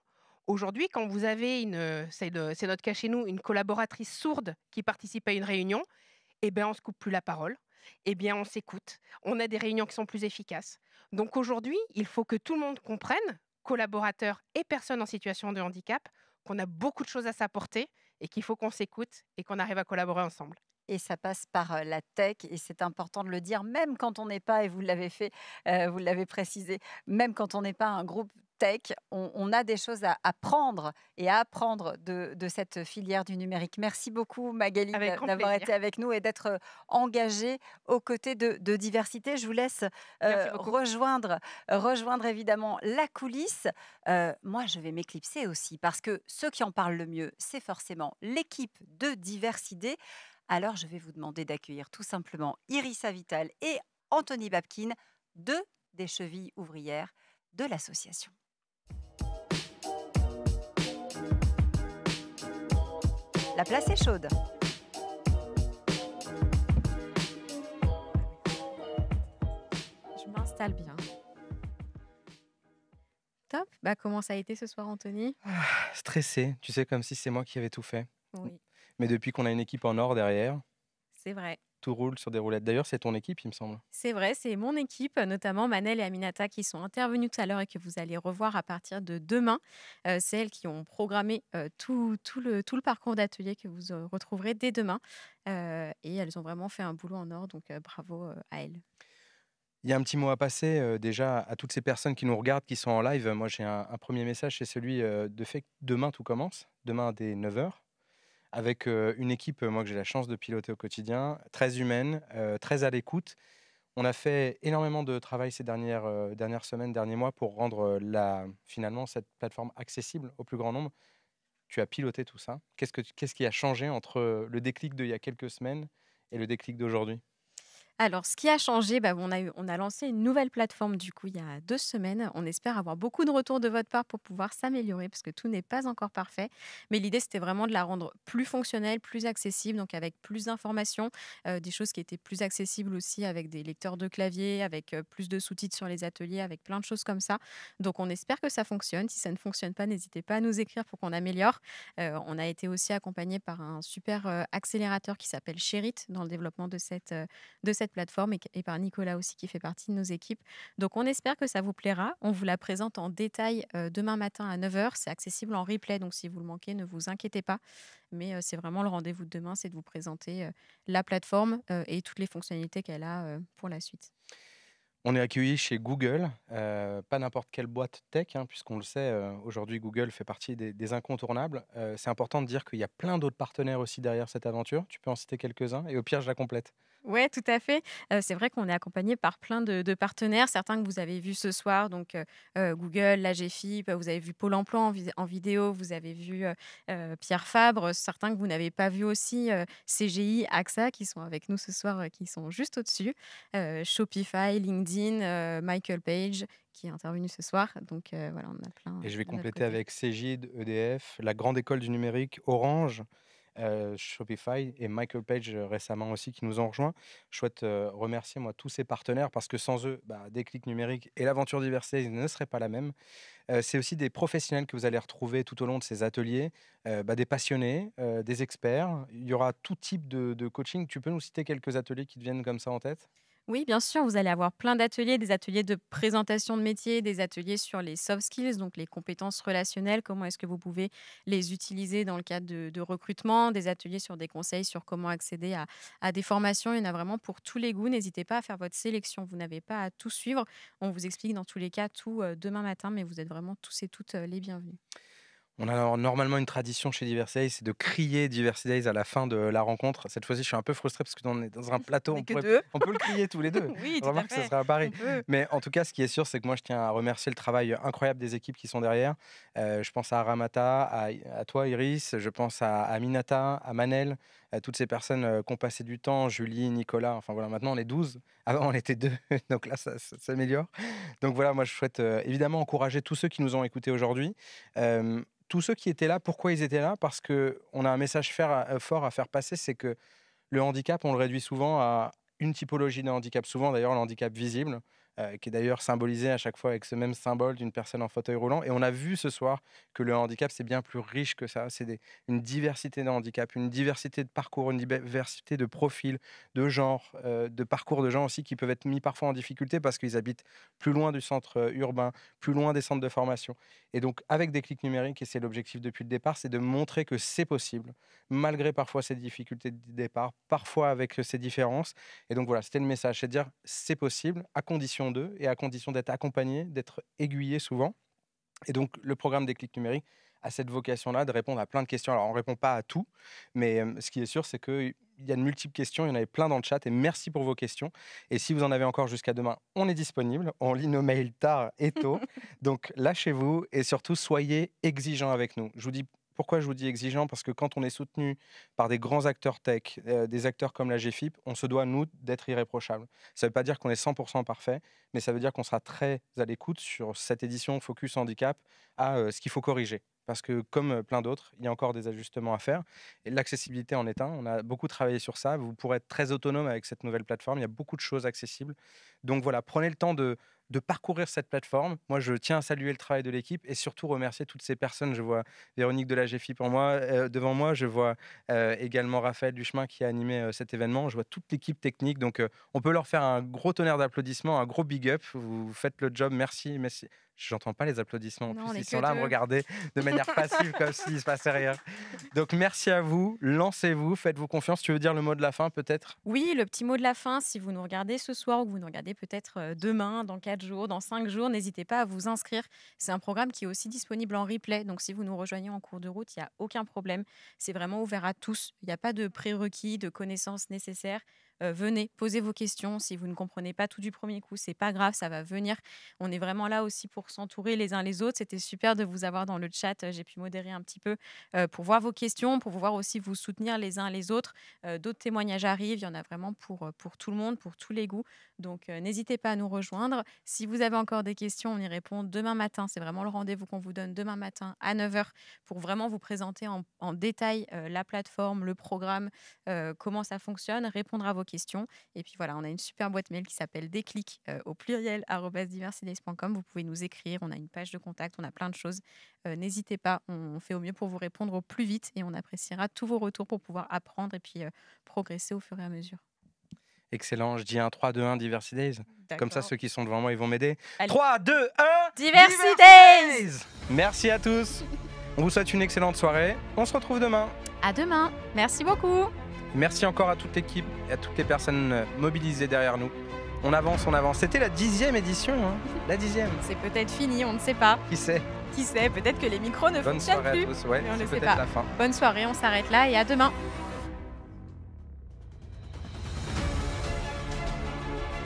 S15: Aujourd'hui, quand vous avez une, c'est, notre cas chez nous, une collaboratrice sourde qui participe à une réunion, on eh bien, on se coupe plus la parole eh bien, on s'écoute. On a des réunions qui sont plus efficaces. Donc aujourd'hui, il faut que tout le monde comprenne, collaborateurs et personnes en situation de handicap, qu'on a beaucoup de choses à s'apporter
S1: et qu'il faut qu'on s'écoute et qu'on arrive à collaborer ensemble. Et ça passe par euh, la tech, et c'est important de le dire, même quand on n'est pas, et vous l'avez fait, euh, vous l'avez précisé, même quand on n'est pas un groupe tech, on, a des choses à apprendre et à apprendre de, cette filière du numérique. Merci beaucoup Magali d'avoir été avec nous et d'être engagée aux côtés de, diversité. Je vous laisse euh, rejoindre, rejoindre évidemment la coulisse. Euh, moi, je vais m'éclipser aussi parce que ceux qui en parlent le mieux, c'est forcément l'équipe de diversité. Alors, je vais vous demander d'accueillir tout simplement Iris Avital et Anthony Babkin, deux des chevilles ouvrières de l'association. La place est chaude.
S6: Je m'installe bien. Top. Bah, comment ça a été ce soir, Anthony ah,
S7: Stressé, tu sais, comme si c'est moi qui avais tout fait. Oui. Mais depuis qu'on a une équipe en or derrière. C'est vrai tout roule sur des roulettes. D'ailleurs, c'est ton équipe, il me semble.
S6: C'est vrai, c'est mon équipe, notamment Manel et Aminata qui sont intervenues tout à l'heure et que vous allez revoir à partir de demain. Euh, c'est elles qui ont programmé euh, tout, tout, le, tout le parcours d'atelier que vous euh, retrouverez dès demain. et elles ont vraiment fait un boulot en or, donc bravo à elles.
S7: Il y a un petit mot à passer déjà à toutes ces personnes qui nous regardent, qui sont en live. Moi, j'ai un, premier message, c'est celui de fait que demain tout commence, demain dès 9h avec une équipe, moi que j'ai la chance de piloter au quotidien, très humaine, très à l'écoute. On a fait énormément de travail ces dernières, dernières semaines, derniers mois pour rendre finalement cette plateforme accessible au plus grand nombre. Tu as piloté tout ça. Qu'est-ce, qu'est-ce qui a changé entre le déclic d'il y a quelques semaines et le déclic d'aujourd'hui
S6: alors, ce qui a changé, bah, on, a lancé une nouvelle plateforme du coup il y a deux semaines. On espère avoir beaucoup de retours de votre part pour pouvoir s'améliorer parce que tout n'est pas encore parfait. Mais l'idée, c'était vraiment de la rendre plus fonctionnelle, plus accessible, donc avec plus d'informations, euh, des choses qui étaient plus accessibles aussi avec des lecteurs de clavier, avec euh, plus de sous-titres sur les ateliers, avec plein de choses comme ça. Donc, on espère que ça fonctionne. Si ça ne fonctionne pas, n'hésitez pas à nous écrire pour qu'on améliore. Euh, on a été aussi accompagné par un super accélérateur qui s'appelle Sherit dans le développement de cette, de cette plateforme et, par Nicolas aussi qui fait partie de nos équipes. Donc on espère que ça vous plaira. On vous la présente en détail euh, demain matin à 9h. C'est accessible en replay, donc si vous le manquez, ne vous inquiétez pas. Mais euh, c'est vraiment le rendez-vous de demain, c'est de vous présenter euh, la plateforme et toutes les fonctionnalités qu'elle a pour la suite.
S7: On est accueilli chez Google, pas n'importe quelle boîte tech, hein, puisqu'on le sait, aujourd'hui Google fait partie des, incontournables. c'est important de dire qu'il y a plein d'autres partenaires aussi derrière cette aventure. Tu peux en citer quelques-uns et au pire, je la complète.
S6: Oui, tout à fait. c'est vrai qu'on est accompagné par plein de, partenaires, certains que vous avez vus ce soir, donc Google, la vous avez vu Pôle emploi en, en vidéo, vous avez vu Pierre Fabre, certains que vous n'avez pas vu aussi, CGI, AXA, qui sont avec nous ce soir, qui sont juste au-dessus, Shopify, LinkedIn, Michael Page, qui est intervenu ce soir. Donc voilà, on a
S7: plein. Et je vais compléter avec CGI, EDF, la Grande École du Numérique, Orange. Euh, Shopify et Michael Page euh, récemment aussi qui nous ont rejoints. Je souhaite euh, remercier moi tous ces partenaires parce que sans eux, bah, des clics numériques et l'aventure diversité ne serait pas la même. c'est aussi des professionnels que vous allez retrouver tout au long de ces ateliers, bah, des passionnés, des experts. Il y aura tout type de, de coaching. Tu peux nous citer quelques ateliers qui te viennent comme ça en tête
S6: oui, bien sûr, vous allez avoir plein d'ateliers, des ateliers de présentation de métier, des ateliers sur les soft skills, donc les compétences relationnelles, comment est-ce que vous pouvez les utiliser dans le cadre de, recrutement, des ateliers sur des conseils sur comment accéder à, des formations. Il y en a vraiment pour tous les goûts. N'hésitez pas à faire votre sélection. Vous n'avez pas à tout suivre. On vous explique dans tous les cas tout euh, demain matin, mais vous êtes vraiment tous et toutes euh, les bienvenus.
S7: On a normalement une tradition chez Diversity c'est de crier Diversity à la fin de la rencontre. Cette fois-ci, je suis un peu frustré parce que on est dans un plateau, on, peut le crier tous les deux. oui, tout Remarque, à fait. ça sera à Paris. Mais en tout cas, ce qui est sûr, c'est que moi, je tiens à remercier le travail incroyable des équipes qui sont derrière. Euh, je pense à Ramata, à, toi, Iris. Je pense à, à Minata, à Manel toutes ces personnes qui ont passé du temps, Julie, Nicolas, enfin voilà, maintenant on est 12, avant on était deux, donc là ça, s'améliore. Donc voilà, moi je souhaite évidemment encourager tous ceux qui nous ont écoutés aujourd'hui. tous ceux qui étaient là, pourquoi ils étaient là Parce que on a un message faire, fort à faire passer, c'est que le handicap, on le réduit souvent à une typologie de handicap, souvent d'ailleurs le handicap visible, euh, qui est d'ailleurs symbolisé à chaque fois avec ce même symbole d'une personne en fauteuil roulant. Et on a vu ce soir que le handicap, c'est bien plus riche que ça. C'est une diversité de handicaps, une diversité de parcours, une diversité de profils, de genres, euh, de parcours de gens aussi qui peuvent être mis parfois en difficulté parce qu'ils habitent plus loin du centre euh, urbain, plus loin des centres de formation. Et donc, avec des clics numériques, et c'est l'objectif depuis le départ, c'est de montrer que c'est possible, malgré parfois ces difficultés de départ, parfois avec ces différences. Et donc voilà, c'était le message, c'est dire c'est possible à condition d'eux et à condition d'être accompagné, d'être aiguillé souvent. Et donc, le programme des clics numériques a cette vocation-là de répondre à plein de questions. Alors, on ne répond pas à tout, mais euh, ce qui est sûr, c'est qu'il y a de multiples questions. Il y en avait plein dans le chat et merci pour vos questions. Et si vous en avez encore jusqu'à demain, on est disponible. On lit nos mails tard et tôt. donc, lâchez-vous et surtout, soyez exigeants avec nous. Je vous dis pourquoi je vous dis exigeant Parce que quand on est soutenu par des grands acteurs tech, euh, des acteurs comme la GFIP, on se doit, nous, d'être irréprochable. Ça ne veut pas dire qu'on est 100% parfait, mais ça veut dire qu'on sera très à l'écoute sur cette édition Focus Handicap à euh, ce qu'il faut corriger parce que comme plein d'autres, il y a encore des ajustements à faire. Et l'accessibilité en est un. On a beaucoup travaillé sur ça. Vous pourrez être très autonome avec cette nouvelle plateforme. Il y a beaucoup de choses accessibles. Donc voilà, prenez le temps de, parcourir cette plateforme. Moi, je tiens à saluer le travail de l'équipe et surtout remercier toutes ces personnes. Je vois Véronique de la GFI moi, devant moi. Je vois également Raphaël Duchemin qui a animé cet événement. Je vois toute l'équipe technique. Donc, on peut leur faire un gros tonnerre d'applaudissements, un gros big up. Vous faites le job. Merci, merci, J'entends pas les applaudissements. en plus, ils sont là à me regarder de manière passive comme s'il se passait rien. Donc merci à vous. Lancez-vous, faites-vous confiance. Tu veux dire le mot de la fin peut-être
S6: Oui, le petit mot de la fin. Si vous nous regardez ce soir ou que vous nous regardez peut-être euh, demain, dans quatre jours, dans cinq jours, n'hésitez pas à vous inscrire. C'est un programme qui est aussi disponible en replay. Donc si vous nous rejoignez en cours de route, il n'y a aucun problème. C'est vraiment ouvert à tous. Il n'y a pas de prérequis, de connaissances nécessaires. Euh, venez, posez vos questions. Si vous ne comprenez pas tout du premier coup, c'est pas grave, ça va venir. On est vraiment là aussi pour s'entourer les uns les autres. C'était super de vous avoir dans le chat. Euh, j'ai pu modérer un petit peu euh, pour voir vos questions, pour pouvoir aussi vous soutenir les uns les autres. D'autres témoignages arrivent. Il y en a vraiment pour, pour tout le monde, pour tous les goûts. Donc n'hésitez pas à nous rejoindre. Si vous avez encore des questions, on y répond demain matin. C'est vraiment le rendez-vous qu'on vous donne demain matin à 9h pour vraiment vous présenter en, en détail la plateforme, le programme, comment ça fonctionne, répondre à vos questions. Et puis voilà, on a une super boîte mail qui s'appelle déclic euh, au pluriel diversidays.com. Vous pouvez nous écrire, on a une page de contact, on a plein de choses. Euh, n'hésitez pas, on fait au mieux pour vous répondre au plus vite et on appréciera tous vos retours pour pouvoir apprendre et puis euh, progresser au fur et à mesure.
S7: Excellent, je dis un 3, 2, 1, Diversity Comme ça, ceux qui sont devant moi, ils vont m'aider. 3, 2, 1, Diversity, Merci à tous. On vous souhaite une excellente soirée. On se retrouve demain. À demain. Merci beaucoup. Merci encore à toute l'équipe et à toutes les personnes euh, mobilisées derrière nous. On avance, on avance. C'était la dixième édition, hein.
S6: la dixième. C'est peut-être fini, on ne sait pas. Qui sait Qui sait Peut-être que les micros ne fonctionnent plus. Bonne soirée à tous, peut-être la fin. Bonne soirée, on s'arrête
S4: là et à demain.